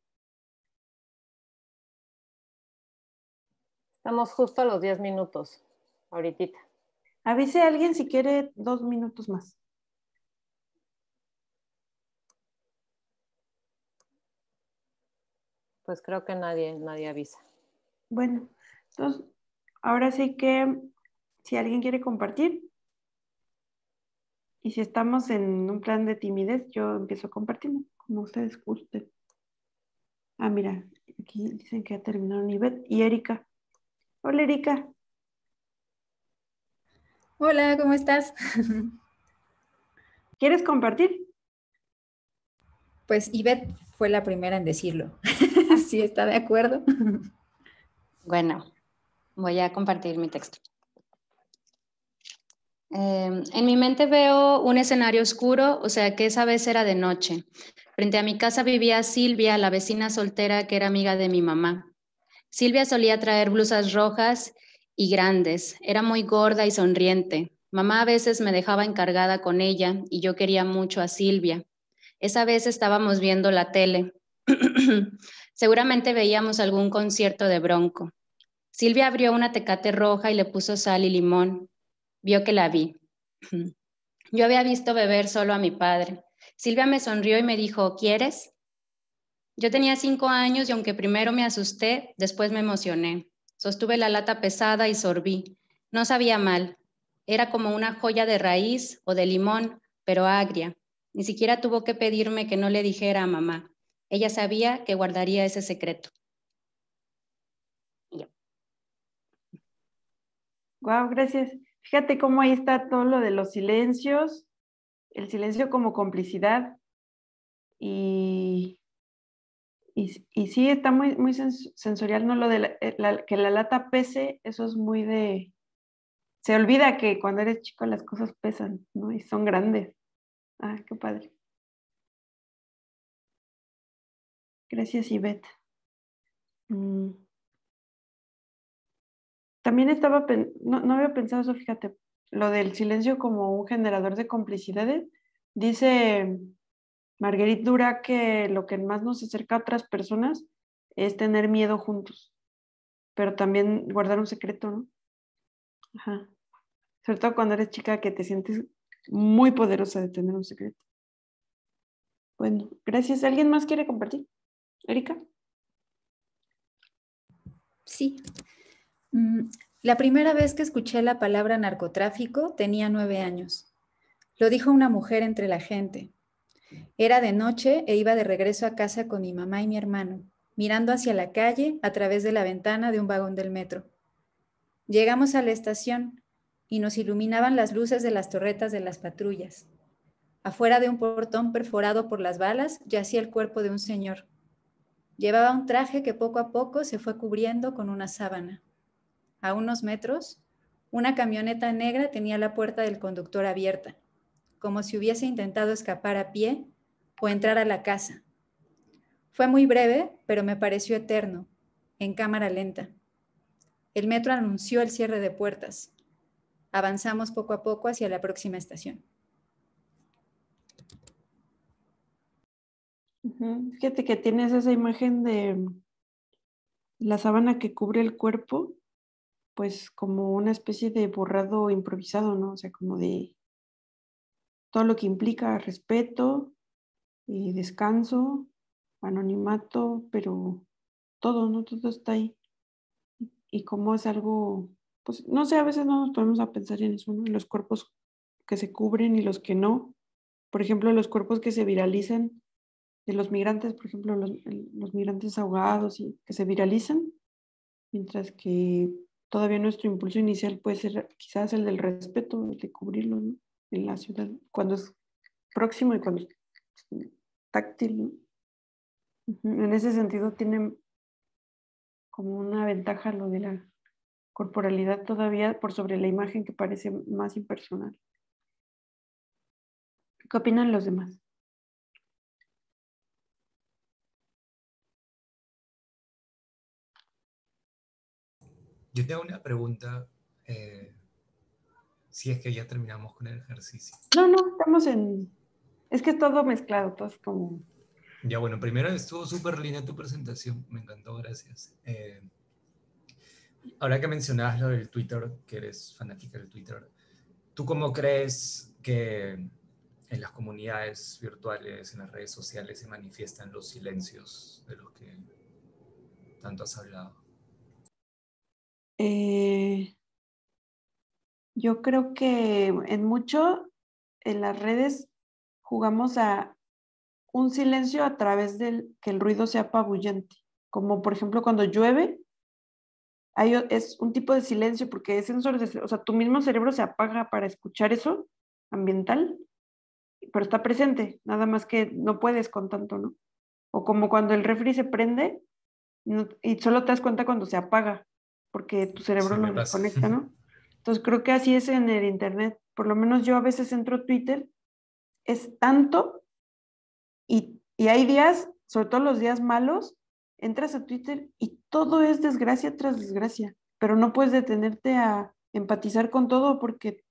Estamos justo a los 10 minutos, ahorita. Avise a alguien si quiere dos minutos más. Pues creo que nadie, nadie avisa. Bueno, entonces, ahora sí que si alguien quiere compartir. Y si estamos en un plan de timidez, yo empiezo compartiendo, como ustedes gusten. Ah, mira, aquí dicen que ha terminaron Ivette y Erika. Hola, Erika. Hola, ¿cómo estás? ¿Quieres compartir? Pues Ivette fue la primera en decirlo. Si está de acuerdo? Bueno, voy a compartir mi texto. Em, en mi mente veo un escenario oscuro, o sea que esa vez era de noche. Frente a mi casa vivía Silvia, la vecina soltera que era amiga de mi mamá. Silvia solía traer blusas rojas y grandes. Era muy gorda y sonriente. Mamá a veces me dejaba encargada con ella y yo quería mucho a Silvia. Esa vez estábamos viendo la tele. Seguramente veíamos algún concierto de Bronco. Silvia abrió una tecate roja y le puso sal y limón. Vio que la vi. Yo había visto beber solo a mi padre. Silvia me sonrió y me dijo, ¿quieres? Yo tenía cinco años y aunque primero me asusté, después me emocioné. Sostuve la lata pesada y sorbí. No sabía mal. Era como una joya de raíz o de limón, pero agria. Ni siquiera tuvo que pedirme que no le dijera a mamá. Ella sabía que guardaría ese secreto. Wow, gracias. Fíjate cómo ahí está todo lo de los silencios, el silencio como complicidad. Y, y, sí, está muy, muy sensorial, ¿no? Lo de eh, que la lata pese, eso es muy de... Se olvida que cuando eres chico las cosas pesan, ¿no? Y son grandes. Ah, qué padre. Gracias, Ivette. Mm. También estaba, no, había pensado eso, fíjate, lo del silencio como un generador de complicidades. Dice Marguerite Dura que lo que más nos acerca a otras personas es tener miedo juntos, pero también guardar un secreto, ¿no? Ajá. Sobre todo cuando eres chica que te sientes muy poderosa de tener un secreto. Bueno, gracias. ¿Alguien más quiere compartir? Erika. Sí. Mm, la primera vez que escuché la palabra narcotráfico tenía nueve años. Lo dijo una mujer entre la gente. Era de noche e iba de regreso a casa con mi mamá y mi hermano, mirando hacia la calle a través de la ventana de un vagón del metro. Llegamos a la estación y nos iluminaban las luces de las torretas de las patrullas. Afuera de un portón perforado por las balas yacía el cuerpo de un señor. Llevaba un traje que poco a poco se fue cubriendo con una sábana a unos metros, una camioneta negra tenía la puerta del conductor abierta, como si hubiese intentado escapar a pie o entrar a la casa. Fue muy breve, pero me pareció eterno, en cámara lenta. El metro anunció el cierre de puertas. Avanzamos poco a poco hacia la próxima estación. Fíjate que tienes esa imagen de la sábana que cubre el cuerpo pues como una especie de borrado improvisado, ¿no? O sea, como de todo lo que implica respeto, y eh, descanso, anonimato, pero todo, ¿no? Todo está ahí. Y como es algo, pues no sé, a veces no nos ponemos a pensar en eso, ¿no? En los cuerpos que se cubren y los que no. Por ejemplo, los cuerpos que se viralizan de los migrantes, por ejemplo, los, los migrantes ahogados y que se viralizan, mientras que todavía nuestro impulso inicial puede ser quizás el del respeto, de cubrirlo en la ciudad, cuando es próximo y cuando es táctil. En ese sentido tiene como una ventaja lo de la corporalidad todavía por sobre la imagen que parece más impersonal. ¿Qué opinan los demás? Yo tengo una pregunta, eh, si es que ya terminamos con el ejercicio. No, no, estamos en... Es que es todo mezclado, todo es como... Ya, bueno, primero estuvo súper linda tu presentación, me encantó, gracias. Eh, ahora que mencionabas lo del Twitter, que eres fanática del Twitter, ¿tú cómo crees que en las comunidades virtuales, en las redes sociales, se manifiestan los silencios de los que tanto has hablado? Eh, yo creo que en mucho en las redes jugamos a un silencio a través del que el ruido sea apabullante. Como por ejemplo cuando llueve, hay, es un tipo de silencio porque es sensor, de, o sea, tu mismo cerebro se apaga para escuchar eso ambiental, pero está presente, nada más que no puedes con tanto, ¿no? O como cuando el refri se prende y solo te das cuenta cuando se apaga, porque tu cerebro lo desconecta, ¿no? Entonces creo que así es en el Internet. Por lo menos yo a veces entro a Twitter, es tanto y, y hay días, sobre todo los días malos, entras a Twitter y todo es desgracia tras desgracia, pero no puedes detenerte a empatizar con todo porque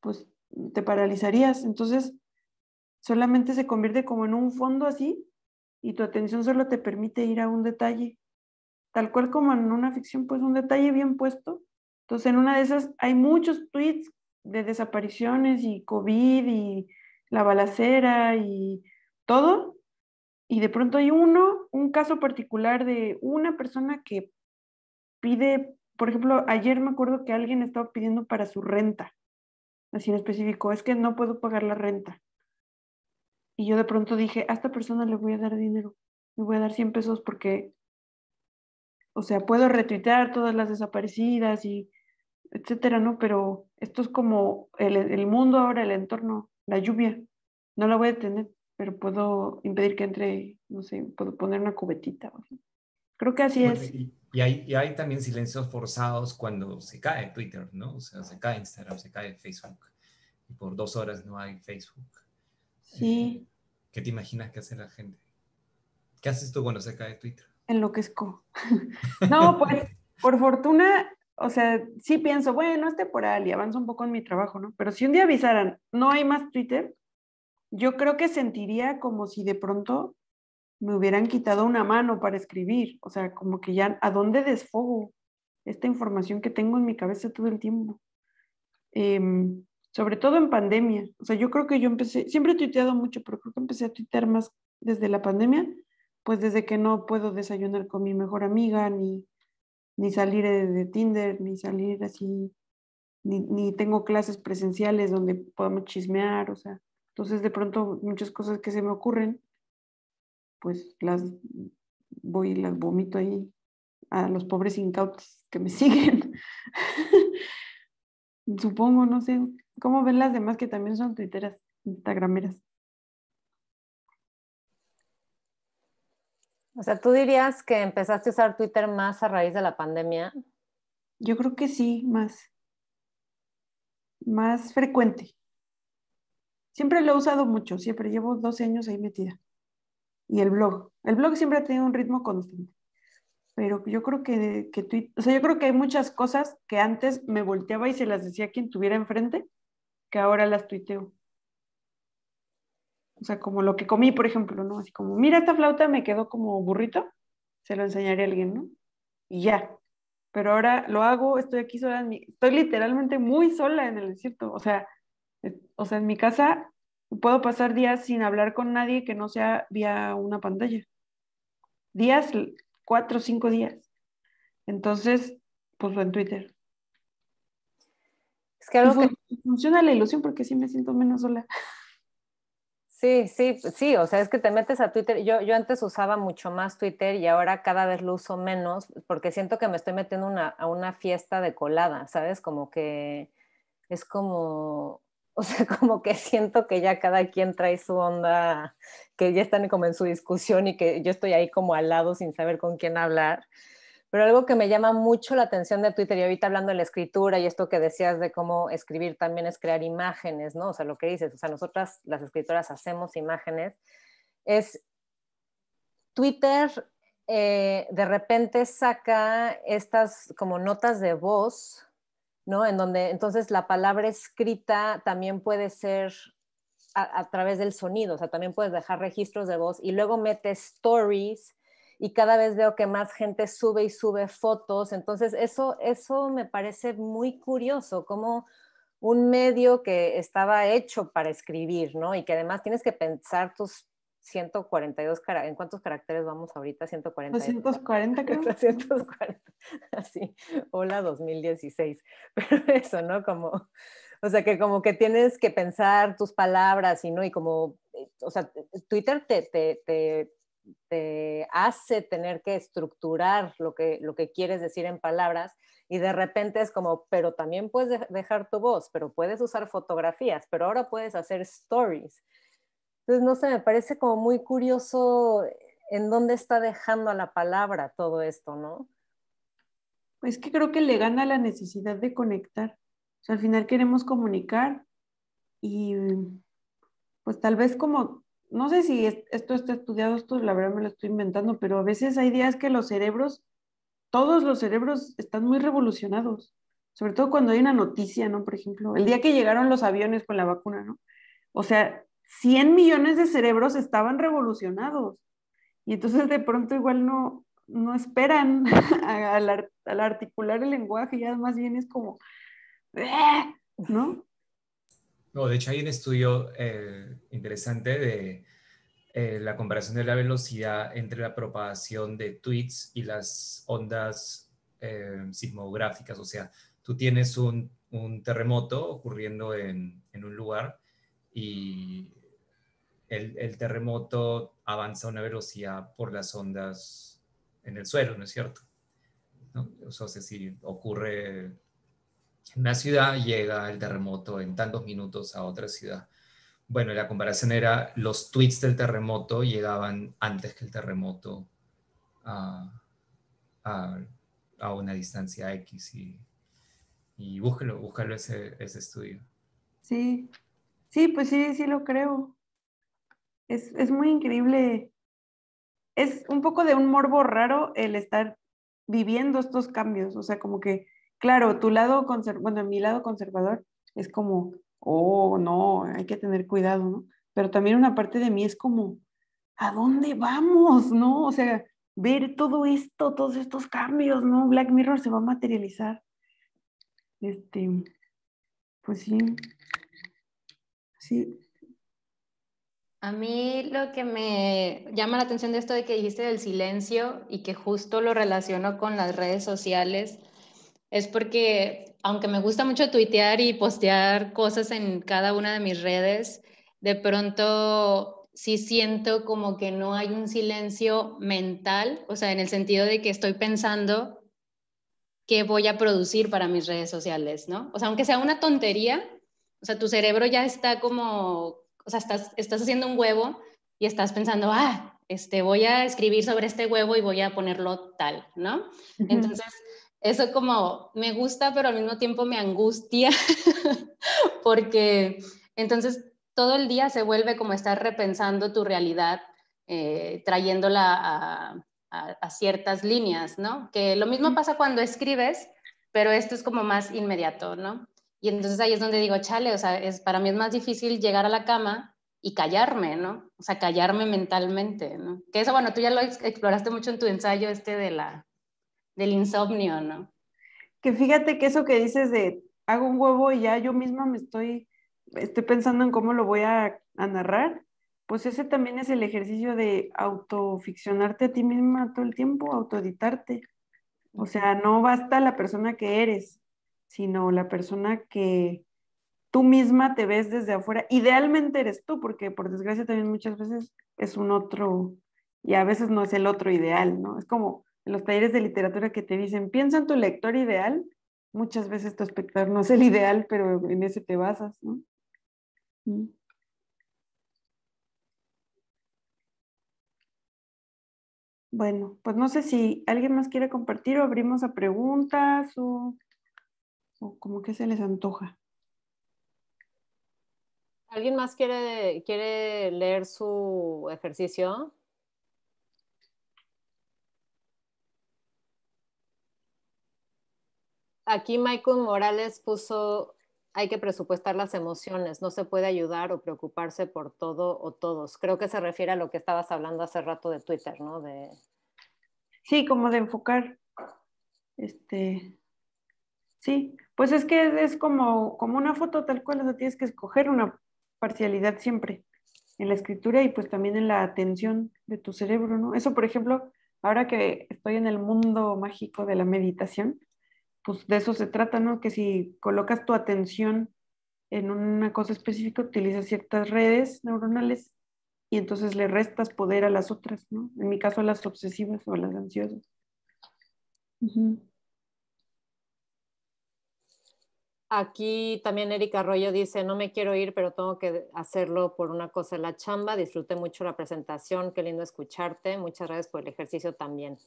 pues te paralizarías. Entonces solamente se convierte como en un fondo así y tu atención solo te permite ir a un detalle tal cual como en una ficción, pues un detalle bien puesto. Entonces, en una de esas hay muchos tweets de desapariciones y COVID y la balacera y todo. Y de pronto hay uno, un caso particular de una persona que pide, por ejemplo, ayer me acuerdo que alguien estaba pidiendo para su renta, así en específico, es que no puedo pagar la renta. Y yo de pronto dije, a esta persona le voy a dar dinero, le voy a dar 100 pesos porque o sea, puedo retuitear todas las desaparecidas y etcétera, ¿no? Pero esto es como el, mundo ahora, el entorno, la lluvia. No la voy a detener, pero puedo impedir que entre, no sé, puedo poner una cubetita. Creo que así es. Y, hay, y hay también silencios forzados cuando se cae Twitter, ¿no? O sea, se cae Instagram, se cae Facebook. Y por dos horas no hay Facebook. Sí. ¿Qué te imaginas que hace la gente? ¿Qué haces tú cuando se cae Twitter? enloquezco. no, pues por fortuna, o sea, sí pienso, bueno, es temporal y avanzo un poco en mi trabajo, ¿no? Pero si un día avisaran, no hay más Twitter, yo creo que sentiría como si de pronto me hubieran quitado una mano para escribir, o sea, como que ya, ¿a dónde desfogo esta información que tengo en mi cabeza todo el tiempo? Em, sobre todo en pandemia, o sea, yo creo que yo empecé, siempre he tuiteado mucho, pero creo que empecé a tuitear más desde la pandemia pues desde que no puedo desayunar con mi mejor amiga, ni, ni salir eh, de, Tinder, ni salir así, ni, tengo clases presenciales donde podamos chismear, o sea, entonces de pronto muchas cosas que se me ocurren, pues las voy y las vomito ahí a los pobres incautos que me siguen. Supongo, no sé, ¿cómo ven las demás que también son tuiteras, instagrameras? O sea, ¿tú dirías que empezaste a usar Twitter más a raíz de la pandemia? Yo creo que sí, más. Más frecuente. Siempre lo he usado mucho, siempre llevo 12 años ahí metida. Y el blog. El blog siempre ha tenido un ritmo constante. Pero yo creo que, que Twitter, o sea, yo creo que hay muchas cosas que antes me volteaba y se las decía a quien tuviera enfrente, que ahora las tuiteo. O sea, como lo que comí, por ejemplo, ¿no? Así como, mira, esta flauta me quedó como burrito, se lo enseñaré a alguien, ¿no? Y ya. Pero ahora lo hago, estoy aquí sola, estoy literalmente muy sola en el desierto, o sea, o sea, en mi casa puedo pasar días sin hablar con nadie que no sea vía una pantalla. Días, cuatro o cinco días. Entonces, pues en Twitter. Es que algo Funciona la ilusión porque sí me siento menos sola. Sí, sí, sí, o sea, es que te metes a Twitter. Yo, yo antes usaba mucho más Twitter y ahora cada vez lo uso menos porque siento que me estoy metiendo a una fiesta de colada, ¿sabes? Como que es como, o sea, como que siento que ya cada quien trae su onda, que ya están como en su discusión y que yo estoy ahí como al lado sin saber con quién hablar. Pero algo que me llama mucho la atención de Twitter, y ahorita hablando de la escritura y esto que decías de cómo escribir también es crear imágenes, ¿no? O sea, lo que dices, o sea, nosotras las escritoras hacemos imágenes, es Twitter eh, de repente saca estas como notas de voz, ¿no? En donde entonces la palabra escrita también puede ser a, través del sonido, o sea, también puedes dejar registros de voz y luego mete stories y cada vez veo que más gente sube y sube fotos. Entonces, eso, eso me parece muy curioso, como un medio que estaba hecho para escribir, ¿no? Y que además tienes que pensar tus 142, ¿en cuántos caracteres vamos ahorita? 140. 240, creo. 340, así, hola 2016. Pero eso, ¿no? Como, o sea, que como que tienes que pensar tus palabras y, ¿no? Y como, eh, o sea, Twitter te, te, te te hace tener que estructurar lo que, lo que quieres decir en palabras y de repente es como, pero también puedes dejar tu voz, pero puedes usar fotografías, pero ahora puedes hacer stories. Entonces, no sé, me parece como muy curioso en dónde está dejando a la palabra todo esto, ¿no? Pues que creo que le gana la necesidad de conectar. O sea, al final queremos comunicar y pues tal vez como no sé si esto está estudiado, esto la verdad me lo estoy inventando, pero a veces hay días que los cerebros, todos los cerebros están muy revolucionados, sobre todo cuando hay una noticia, ¿no? Por ejemplo, el día que llegaron los aviones con la vacuna, ¿no? O sea, 100 millones de cerebros estaban revolucionados y entonces de pronto igual no, no esperan al, articular el lenguaje, ya más bien es como, ¿no? No, de hecho hay un estudio eh, interesante de eh, la comparación de la velocidad entre la propagación de tweets y las ondas eh, sismográficas. O sea, tú tienes un, terremoto ocurriendo en, un lugar y el, terremoto avanza a una velocidad por las ondas en el suelo, ¿no es cierto? O sea, si ocurre en una ciudad llega el terremoto en tantos minutos a otra ciudad. Bueno, la comparación era los tweets del terremoto llegaban antes que el terremoto a, una distancia X y, y búscalo, búscalo ese, ese estudio. Sí, sí, pues sí, sí lo creo. Es, es muy increíble. Es un poco de un morbo raro el estar viviendo estos cambios, o sea, como que claro, tu lado conservador, bueno, mi lado conservador es como, oh, no, hay que tener cuidado, ¿no? Pero también una parte de mí es como, ¿a dónde vamos, no? O sea, ver todo esto, todos estos cambios, ¿no? Black Mirror se va a materializar. Este, pues sí, sí. A mí lo que me llama la atención de esto de que dijiste del silencio y que justo lo relaciono con las redes sociales, es porque, aunque me gusta mucho tuitear y postear cosas en cada una de mis redes, de pronto sí siento como que no hay un silencio mental, o sea, en el sentido de que estoy pensando qué voy a producir para mis redes sociales, ¿no? O sea, aunque sea una tontería, o sea, tu cerebro ya está como, o sea, estás, estás haciendo un huevo y estás pensando, ah, este, voy a escribir sobre este huevo y voy a ponerlo tal, ¿no? Entonces, eso como me gusta, pero al mismo tiempo me angustia, porque entonces todo el día se vuelve como estar repensando tu realidad, eh, trayéndola a, ciertas líneas, ¿no? Que lo mismo pasa cuando escribes, pero esto es como más inmediato, ¿no? Y entonces ahí es donde digo, chale, o sea, es, para mí es más difícil llegar a la cama y callarme, ¿no? O sea, callarme mentalmente, ¿no? Que eso, bueno, tú ya lo exploraste mucho en tu ensayo este de la, del insomnio, ¿no? Que fíjate que eso que dices de hago un huevo y ya yo misma me estoy, estoy pensando en cómo lo voy a, narrar, pues ese también es el ejercicio de autoficcionarte a ti misma todo el tiempo, autoeditarte. O sea, no basta la persona que eres, sino la persona que tú misma te ves desde afuera. Idealmente eres tú, porque por desgracia también muchas veces es un otro, y a veces no es el otro ideal, ¿no? Es como en los talleres de literatura que te dicen, piensa en tu lector ideal, muchas veces tu espectador no es el ideal, pero en ese te basas, ¿no? Mm. Bueno, pues no sé si alguien más quiere compartir o abrimos a preguntas o, como que se les antoja. ¿Alguien más quiere, quiere leer su ejercicio? aquí Michael Morales puso, hay que presupuestar las emociones, no se puede ayudar o preocuparse por todo o todos. Creo que se refiere a lo que estabas hablando hace rato de Twitter, ¿no? De... Sí, como de enfocar. Este, sí, pues es que es como, como una foto tal cual, o sea, tienes que escoger una parcialidad siempre en la escritura y pues también en la atención de tu cerebro, ¿no? Eso, por ejemplo, ahora que estoy en el mundo mágico de la meditación, pues de eso se trata, ¿no? Que si colocas tu atención en una cosa específica, utilizas ciertas redes neuronales y entonces le restas poder a las otras, ¿no? En mi caso a las obsesivas o a las ansiosas. Aquí también Erika Arroyo dice, no me quiero ir, pero tengo que hacerlo por una cosa, la chamba. Disfruté mucho la presentación, qué lindo escucharte. Muchas gracias por el ejercicio también.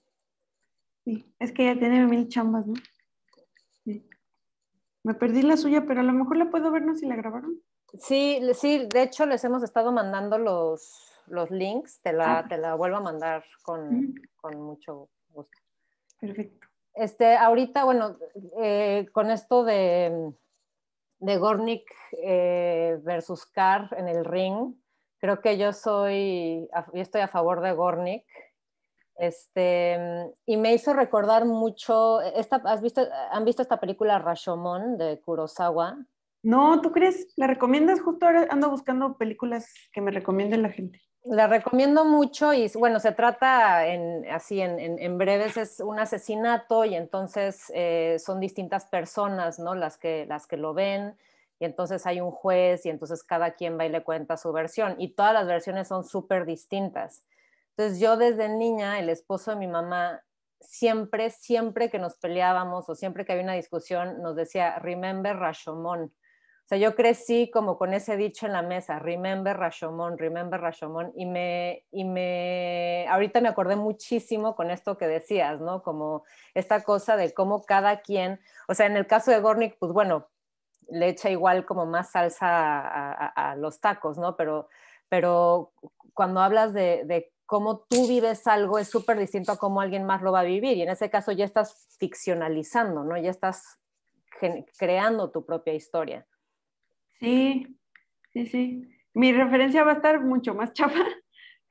Sí, es que ya tiene mil chambas, ¿no? Me perdí la suya, pero a lo mejor la puedo vernos si la grabaron. Sí, sí, de hecho les hemos estado mandando los, los links, te la, ah. la vuelvo a mandar con, con, mucho gusto. Perfecto. Este, ahorita, bueno, eh, con esto de, de Gornick eh, versus Carr en el ring, creo que yo soy, yo estoy a favor de Gornick este, mm, y me hizo recordar mucho, e, ¿has visto, ¿han visto esta película Rashomon de Kurosawa? No, ¿tú crees? ¿La recomiendas? Justo ahora ando buscando películas que me recomienden la gente. La recomiendo mucho y bueno, se trata en, así en, breves, es un asesinato y entonces eh, son distintas personas, ¿no? Las que, las que lo ven y entonces hay un juez y entonces cada quien va y le cuenta su versión y todas las versiones son súper distintas. Entonces yo desde niña, el esposo de mi mamá, siempre, siempre que nos peleábamos o siempre que había una discusión, nos decía, remember Rashomon. O sea, yo crecí como con ese dicho en la mesa, remember Rashomon, remember Rashomon. Y me, y me, ahorita me acordé muchísimo con esto que decías, ¿no? Como esta cosa de cómo cada quien, o sea, en el caso de Gornik, pues bueno, le echa igual como más salsa a, a los tacos, ¿no? Pero, pero cuando hablas de, de cómo tú vives algo es súper distinto a cómo alguien más lo va a vivir. Y en ese caso ya estás ficcionalizando, ¿no? Ya estás creando tu propia historia. Sí, sí, sí. Mi referencia va a estar mucho más chapa,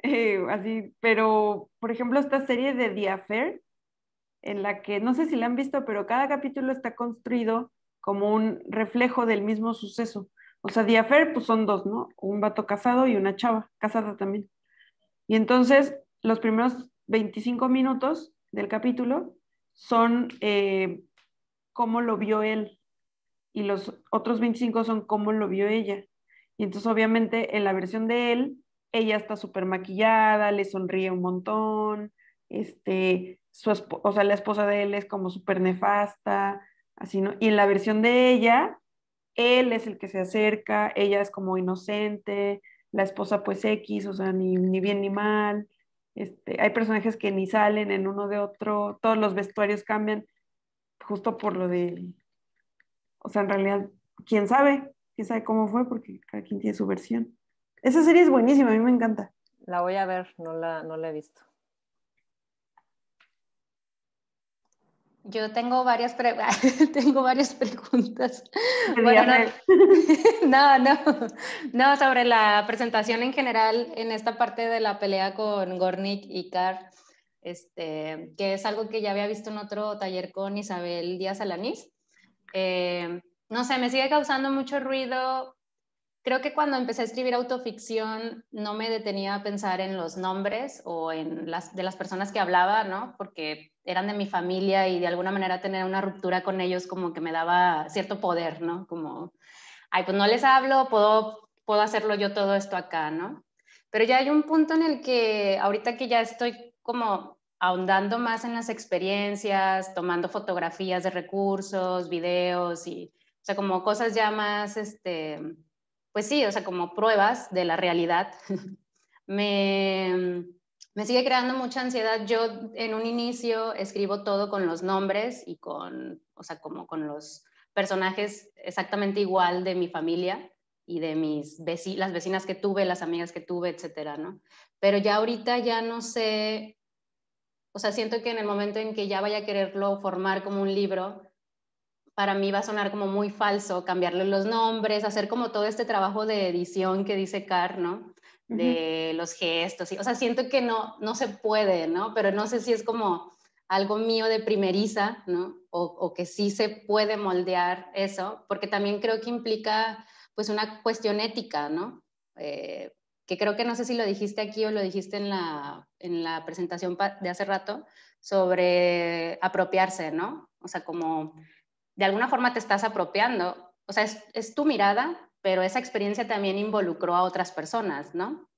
eh, así, pero por ejemplo esta serie de The en la que no sé si la han visto, pero cada capítulo está construido como un reflejo del mismo suceso. O sea, The pues son dos, ¿no? Un vato casado y una chava casada también. Y entonces los primeros 25 minutos del capítulo son eh, cómo lo vio él y los otros 25 son cómo lo vio ella. Y entonces obviamente en la versión de él, ella está súper maquillada, le sonríe un montón, este, su o sea, la esposa de él es como súper nefasta, así, ¿no? Y en la versión de ella, él es el que se acerca, ella es como inocente, la esposa pues X, o sea, ni, bien ni mal. Este, hay personajes que ni salen en uno de otro, todos los vestuarios cambian justo por lo de, o sea, en realidad, quién sabe, quién sabe cómo fue, porque cada quien tiene su versión. Esa serie es buenísima, a mí me encanta. La voy a ver, no la, no la he visto. Yo tengo varias, tengo preguntas. Bueno, no, no, no, sobre la presentación en general en esta parte de la pelea con Gornik y Carr, este, que es algo que ya había visto en otro taller con Isabel Díaz Alanís. Eh, no sé, me sigue causando mucho ruido. Creo que cuando empecé a escribir autoficción no me detenía a pensar en los nombres o en las de las personas que hablaba, ¿no? Porque eran de mi familia y de alguna manera tener una ruptura con ellos como que me daba cierto poder, ¿no? Como, ay, pues no les hablo, puedo, puedo hacerlo yo todo esto acá, ¿no? Pero ya hay un punto en el que ahorita que ya estoy como ahondando más en las experiencias, tomando fotografías de recursos, videos y, o sea, como cosas ya más, este, pues sí, o sea, como pruebas de la realidad, me me sigue creando mucha ansiedad. Yo en un inicio escribo todo con los nombres y con, o sea, como con los personajes exactamente igual de mi familia y de mis veci las vecinas que tuve, las amigas que tuve, etcétera, ¿no? Pero ya ahorita ya no sé, o sea, siento que en el momento en que ya vaya a quererlo formar como un libro, para mí va a sonar como muy falso cambiarle los nombres, hacer como todo este trabajo de edición que dice Car, ¿no? de los gestos, y, o sea, siento que no, no se puede, ¿no? Pero no sé si es como algo mío de primeriza, ¿no? O, que sí se puede moldear eso, porque también creo que implica pues una cuestión ética, ¿no? Eh, que creo que no sé si lo dijiste aquí o lo dijiste en la, en la presentación de hace rato, sobre apropiarse, ¿no? O sea, como de alguna forma te estás apropiando, o sea, es, es tu mirada, pero esa experiencia también involucró a otras personas, ¿no?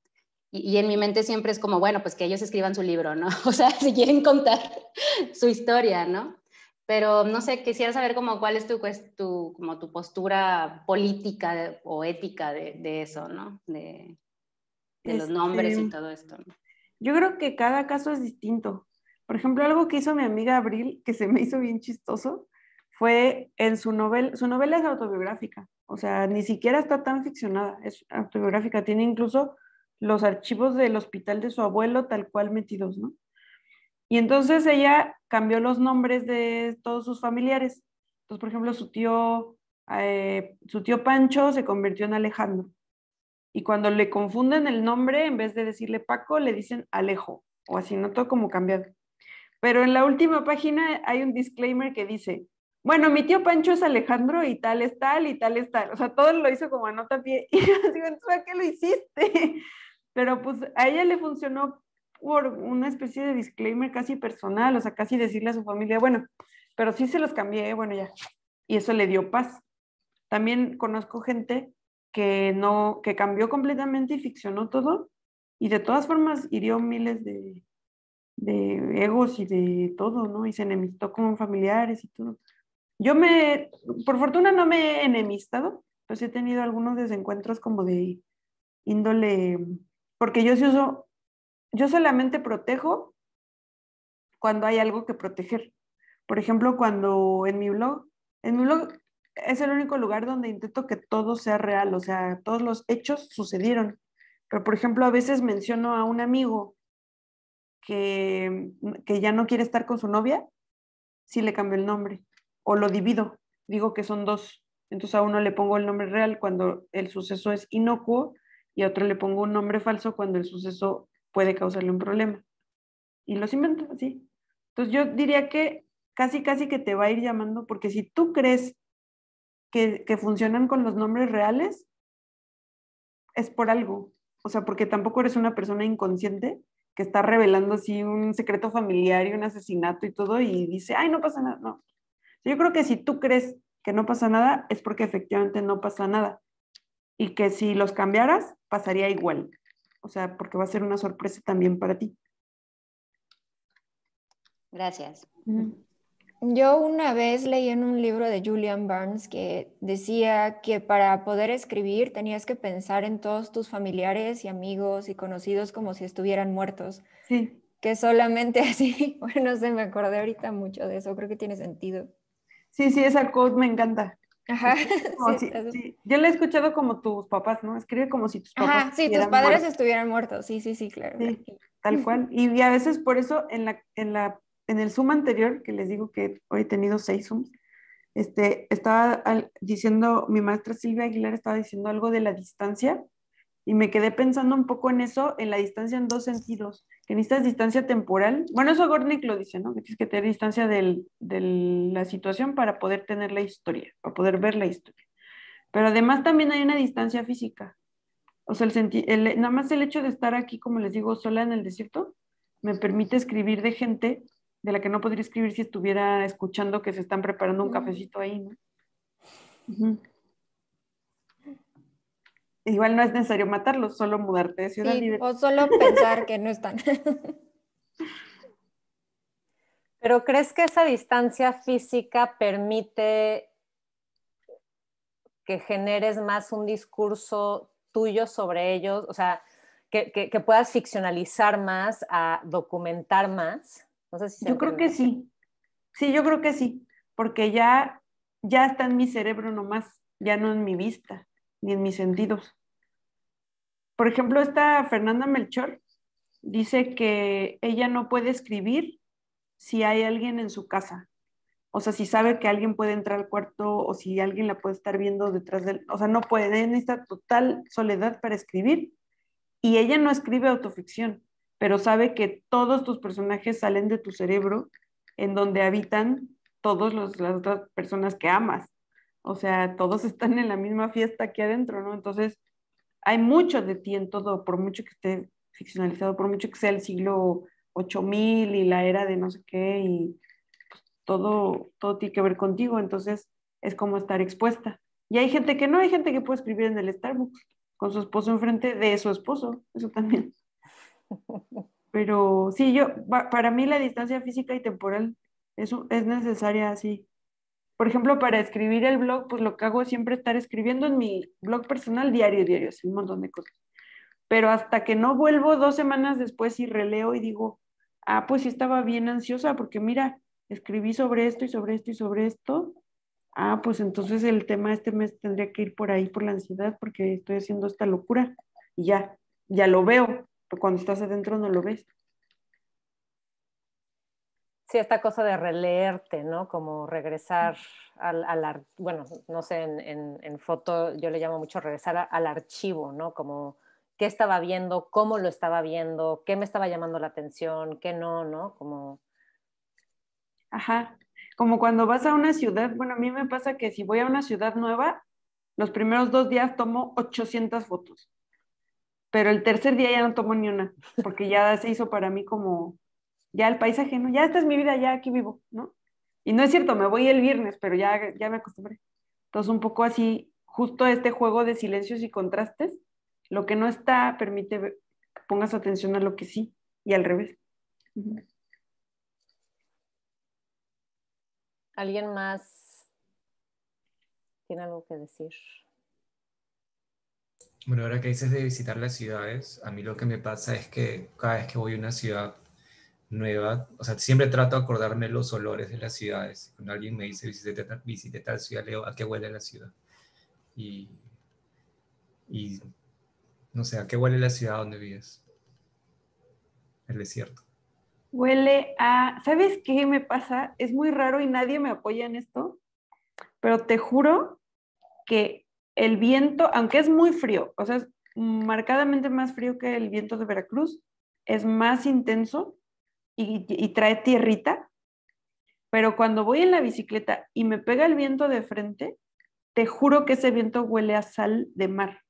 Y, en mi mente siempre es como, bueno, pues que ellos escriban su libro, ¿no? O sea, si quieren contar su historia, ¿no? Pero no sé, quisiera saber como cuál es tu, como tu postura política o ética de, eso, ¿no? De, los nombres y este, todo esto. Yo creo que cada caso es distinto. Por ejemplo, algo que hizo mi amiga Abril, que se me hizo bien chistoso, fue en su novela, su novela es autobiográfica, o sea, ni siquiera está tan ficcionada, es autobiográfica, tiene incluso los archivos del hospital de su abuelo tal cual metidos, ¿no? Y entonces ella cambió los nombres de todos sus familiares. Entonces, por ejemplo, su tío, eh, su tío Pancho se convirtió en Alejandro. Y cuando le confunden el nombre, en vez de decirle Paco, le dicen Alejo, o así, notó como cambiado. Pero en la última página hay un disclaimer que dice, bueno, mi tío Pancho es Alejandro y tal es tal y tal es tal. O sea, todo lo hizo como a nota pie. Y yo digo, qué lo hiciste? Pero pues a ella le funcionó por una especie de disclaimer casi personal, o sea, casi decirle a su familia, bueno, pero sí se los cambié, bueno, ya. Y eso le dio paz. También conozco gente que no, que cambió completamente y ficcionó todo, y de todas formas hirió miles de, de egos y de todo, ¿no? Y se enemistó con familiares y todo. Yo me, por fortuna no me he enemistado, pero pues sí he tenido algunos desencuentros como de índole, porque yo uso, yo solamente protejo cuando hay algo que proteger. Por ejemplo, cuando en mi blog, en mi blog es el único lugar donde intento que todo sea real, o sea, todos los hechos sucedieron. Pero, por ejemplo, a veces menciono a un amigo que, que ya no quiere estar con su novia, si le cambio el nombre o lo divido, digo que son dos. Entonces a uno le pongo el nombre real cuando el suceso es inocuo y a otro le pongo un nombre falso cuando el suceso puede causarle un problema. Y los invento así. Entonces yo diría que casi, casi que te va a ir llamando, porque si tú crees que, que funcionan con los nombres reales, es por algo. O sea, porque tampoco eres una persona inconsciente que está revelando así un secreto familiar y un asesinato y todo y dice, ay, no pasa nada. No, yo creo que si tú crees que no pasa nada, es porque efectivamente no pasa nada. Y que si los cambiaras, pasaría igual. O sea, porque va a ser una sorpresa también para ti. Gracias. Yo una vez leí en un libro de Julian Barnes que decía que para poder escribir tenías que pensar en todos tus familiares y amigos y conocidos como si estuvieran muertos. Sí. Que solamente así, bueno, se me acordé ahorita mucho de eso, creo que tiene sentido. Sí, sí, esa cosa me encanta. Ajá. Sí, Yo la he escuchado como tus papás, ¿no? Escribe como si tus papás. Ajá, sí, tus padres estuvieran muertos. Sí, sí, sí, claro. tal cual. Y, a veces por eso en la, en la, en el Zoom anterior, que les digo que hoy he tenido seis Zooms, este, estaba diciendo, mi maestra Silvia Aguilar estaba diciendo algo de la distancia y me quedé pensando un poco en eso, en la distancia en dos sentidos, que necesitas distancia temporal. Bueno, eso Gornick lo dice, ¿no? Que tienes que tener distancia de la situación para poder tener la historia, para poder ver la historia. Pero además también hay una distancia física. O sea, el, el nada más el hecho de estar aquí, como les digo, sola en el desierto, me permite escribir de gente de la que no podría escribir si estuviera escuchando que se están preparando un cafecito ahí, ¿no? Igual no es necesario matarlos, solo mudarte de ciudad O solo pensar que no están. Pero ¿crees que esa distancia física permite que generes más un discurso tuyo sobre ellos? O sea, que, puedas ficcionalizar más, a documentar más. yo creo que sí. Sí, yo creo que sí. Porque ya, ya está en mi cerebro nomás, ya no en mi vista ni en mis sentidos. Por ejemplo, esta Fernanda Melchor dice que ella no puede escribir si hay alguien en su casa. O sea, si sabe que alguien puede entrar al cuarto o si alguien la puede estar viendo detrás de él. O sea, no puede, en esta total soledad para escribir. Y ella no escribe autoficción, pero sabe que todos tus personajes salen de tu cerebro en donde habitan todas las otras personas que amas. O sea, todos están en la misma fiesta aquí adentro, ¿no? Entonces, hay mucho de ti en todo, por mucho que esté ficcionalizado, por mucho que sea el siglo 8000 y la era de no sé qué, y todo, todo tiene que ver contigo, entonces es como estar expuesta. Y hay gente que no, hay gente que puede escribir en el Starbucks con su esposo enfrente de su esposo, eso también. Pero sí, yo, para mí la distancia física y temporal es, es necesaria así por ejemplo, para escribir el blog, pues lo que hago es siempre estar escribiendo en mi blog personal diario, diario, así un montón de cosas. Pero hasta que no vuelvo dos semanas después y releo y digo, ah, pues sí estaba bien ansiosa porque mira, escribí sobre esto y sobre esto y sobre esto. Ah, pues entonces el tema este mes tendría que ir por ahí por la ansiedad porque estoy haciendo esta locura. Y ya, ya lo veo, pero cuando estás adentro no lo ves sí, esta cosa de releerte, ¿no? Como regresar al, bueno, no sé, en, foto yo le llamo mucho regresar al archivo, ¿no? Como qué estaba viendo, cómo lo estaba viendo, qué me estaba llamando la atención, qué no, ¿no? Como... Ajá, como cuando vas a una ciudad, bueno, a mí me pasa que si voy a una ciudad nueva, los primeros dos días tomo 800 fotos, pero el tercer día ya no tomo ni una, porque ya se hizo para mí como ya el paisaje, ¿no? ya esta es mi vida, ya aquí vivo, ¿no? Y no es cierto, me voy el viernes, pero ya, ya me acostumbré. Entonces, un poco así, justo este juego de silencios y contrastes, lo que no está permite que pongas atención a lo que sí y al revés. ¿Alguien más tiene algo que decir? Bueno, ahora que dices de visitar las ciudades, a mí lo que me pasa es que cada vez que voy a una ciudad nueva, o sea, siempre trato de acordarme los olores de las ciudades. Cuando alguien me dice visité tal, tal ciudad, leo a qué huele la ciudad. Y, y no sé, a qué huele la ciudad donde vives. El desierto. Huele a, ¿sabes qué me pasa? Es muy raro y nadie me apoya en esto, pero te juro que el viento, aunque es muy frío, o sea, es marcadamente más frío que el viento de Veracruz, es más intenso y, trae tierrita, pero cuando voy en la bicicleta y me pega el viento de frente, te juro que ese viento huele a sal de mar.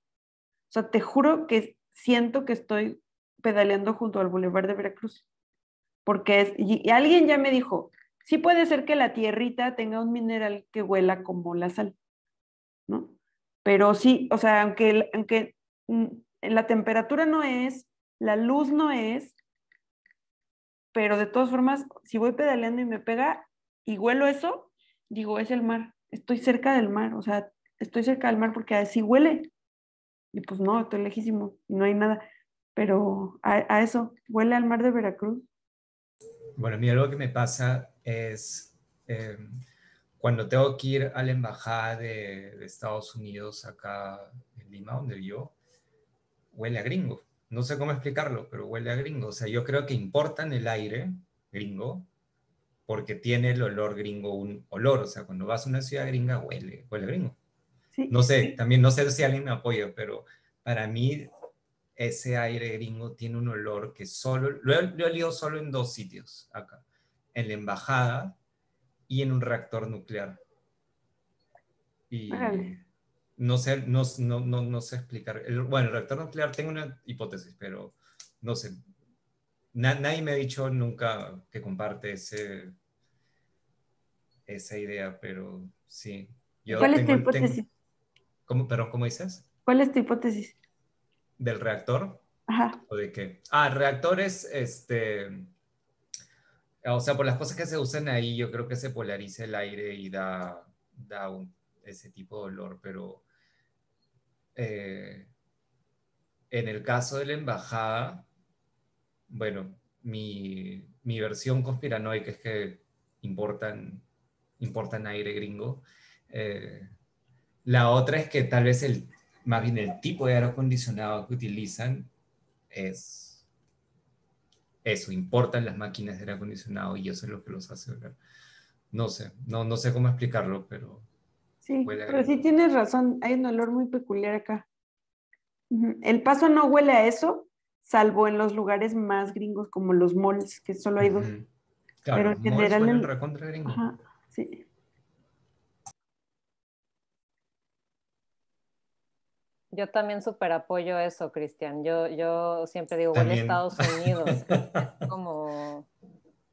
O sea, te juro que siento que estoy pedaleando junto al Boulevard de Veracruz. Porque es, alguien ya me dijo, sí puede ser que la tierrita tenga un mineral que huela como la sal, Pero sí, o sea, aunque, aunque mm, la temperatura no es, la luz no es, pero de todas formas, si voy pedaleando y me pega y huelo eso, digo, es el mar, estoy cerca del mar, o sea, estoy cerca del mar porque así huele. Y pues no, estoy lejísimo, no hay nada, pero a, eso, huele al mar de Veracruz. Bueno, a mí algo que me pasa es eh, cuando tengo que ir a la embajada de, de Estados Unidos acá en Lima, donde yo, huele a gringo no sé cómo explicarlo, pero huele a gringo. O sea, yo creo que importan el aire gringo porque tiene el olor gringo, un olor. O sea, cuando vas a una ciudad gringa, huele, huele a gringo. no sé, también no sé si alguien me apoya, pero para mí ese aire gringo tiene un olor que solo, lo he, olido solo en dos sitios acá, en la embajada y en un reactor nuclear. Y no sé, no, no, no, sé explicar. bueno, el reactor nuclear, tengo una hipótesis, pero no sé. nadie me ha dicho nunca que comparte ese, esa idea, pero sí. Yo ¿Cuál es tu hipótesis? ¿cómo, ¿Cómo dices? ¿Cuál es tu hipótesis? ¿Del reactor? Ajá. ¿O de qué? Ah, reactores, este... O sea, por las cosas que se usan ahí, yo creo que se polariza el aire y da, un, ese tipo de olor, pero eh, en el caso de la embajada, bueno, mi, versión conspiranoica es que importan, importan aire gringo. Eh, la otra es que tal vez el, más bien el tipo de aire acondicionado que utilizan es eso, importan las máquinas de aire acondicionado y eso es lo que los hace hablar. No sé, no, no sé cómo explicarlo, pero pero sí tienes razón, hay un olor muy peculiar acá. El paso no huele a eso, salvo en los lugares más gringos como los malls, que solo hay dos. pero en general... gringo. sí. Yo también súper apoyo eso, Cristian. Yo, yo siempre digo, huele a Estados Unidos. es como...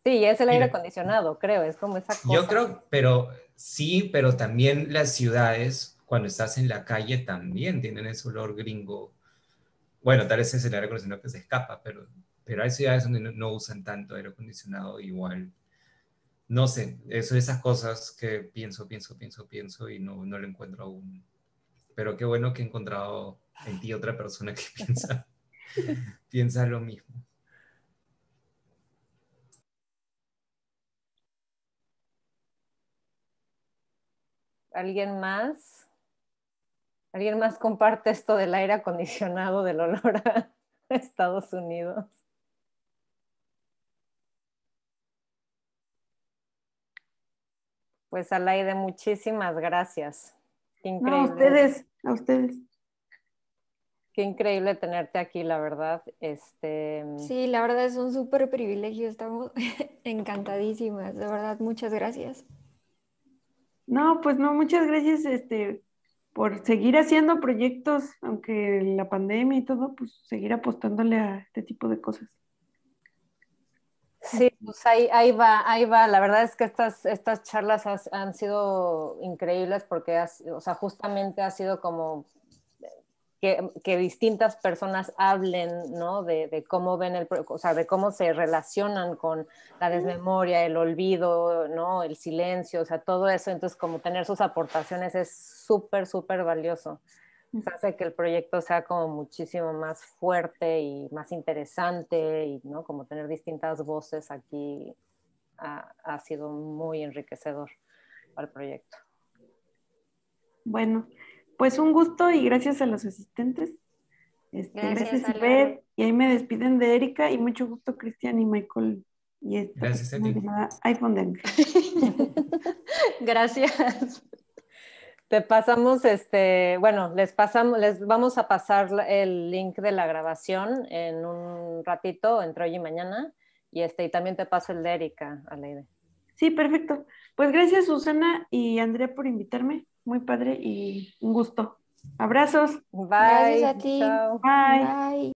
Sí, es el aire acondicionado, creo, es como esa cosa. Yo creo, pero Sí, pero también las ciudades, cuando estás en la calle, también tienen ese olor gringo. Bueno, tal vez es el aire acondicionado que se escapa, pero, pero hay ciudades donde no, usan tanto aire acondicionado igual. No sé, eso, esas cosas que pienso, pienso, pienso, pienso y no, no lo encuentro aún. Pero qué bueno que he encontrado en ti otra persona que piensa, piensa lo mismo. ¿Alguien más? ¿Alguien más comparte esto del aire acondicionado, del olor a Estados Unidos? Pues Alaide, muchísimas gracias. a ustedes, a ustedes. Qué increíble tenerte aquí, la verdad. Este, sí, la verdad es un súper privilegio. Estamos encantadísimas. De verdad, muchas gracias. No, pues no, muchas gracias este, por seguir haciendo proyectos, aunque la pandemia y todo, pues seguir apostándole a este tipo de cosas. Sí, pues ahí, va, ahí va. La verdad es que estas, estas charlas han sido increíbles porque, o sea, justamente ha sido como que, distintas personas hablen, ¿no? De, cómo ven el, o de cómo se relacionan con la desmemoria, el olvido, ¿no? El silencio, o sea, todo eso. Entonces, como tener sus aportaciones es súper, súper valioso. hace que el proyecto sea como muchísimo más fuerte y más interesante y, ¿no? Como tener distintas voces aquí ha, ha sido muy enriquecedor para el proyecto. Bueno, pues un gusto y gracias a los asistentes. Este, gracias, a Y ahí me despiden de Erika y mucho gusto Cristian y Michael. Y gracias Erika. Gracias. Te pasamos, este, bueno, les pasamos, les vamos a pasar el link de la grabación en un ratito, entre hoy y mañana, y este, y también te paso el de Erika, Aleide. Sí, perfecto. Pues gracias Susana y Andrea por invitarme muy padre y un gusto. Abrazos. Bye. Gracias a ti. Bye. Bye.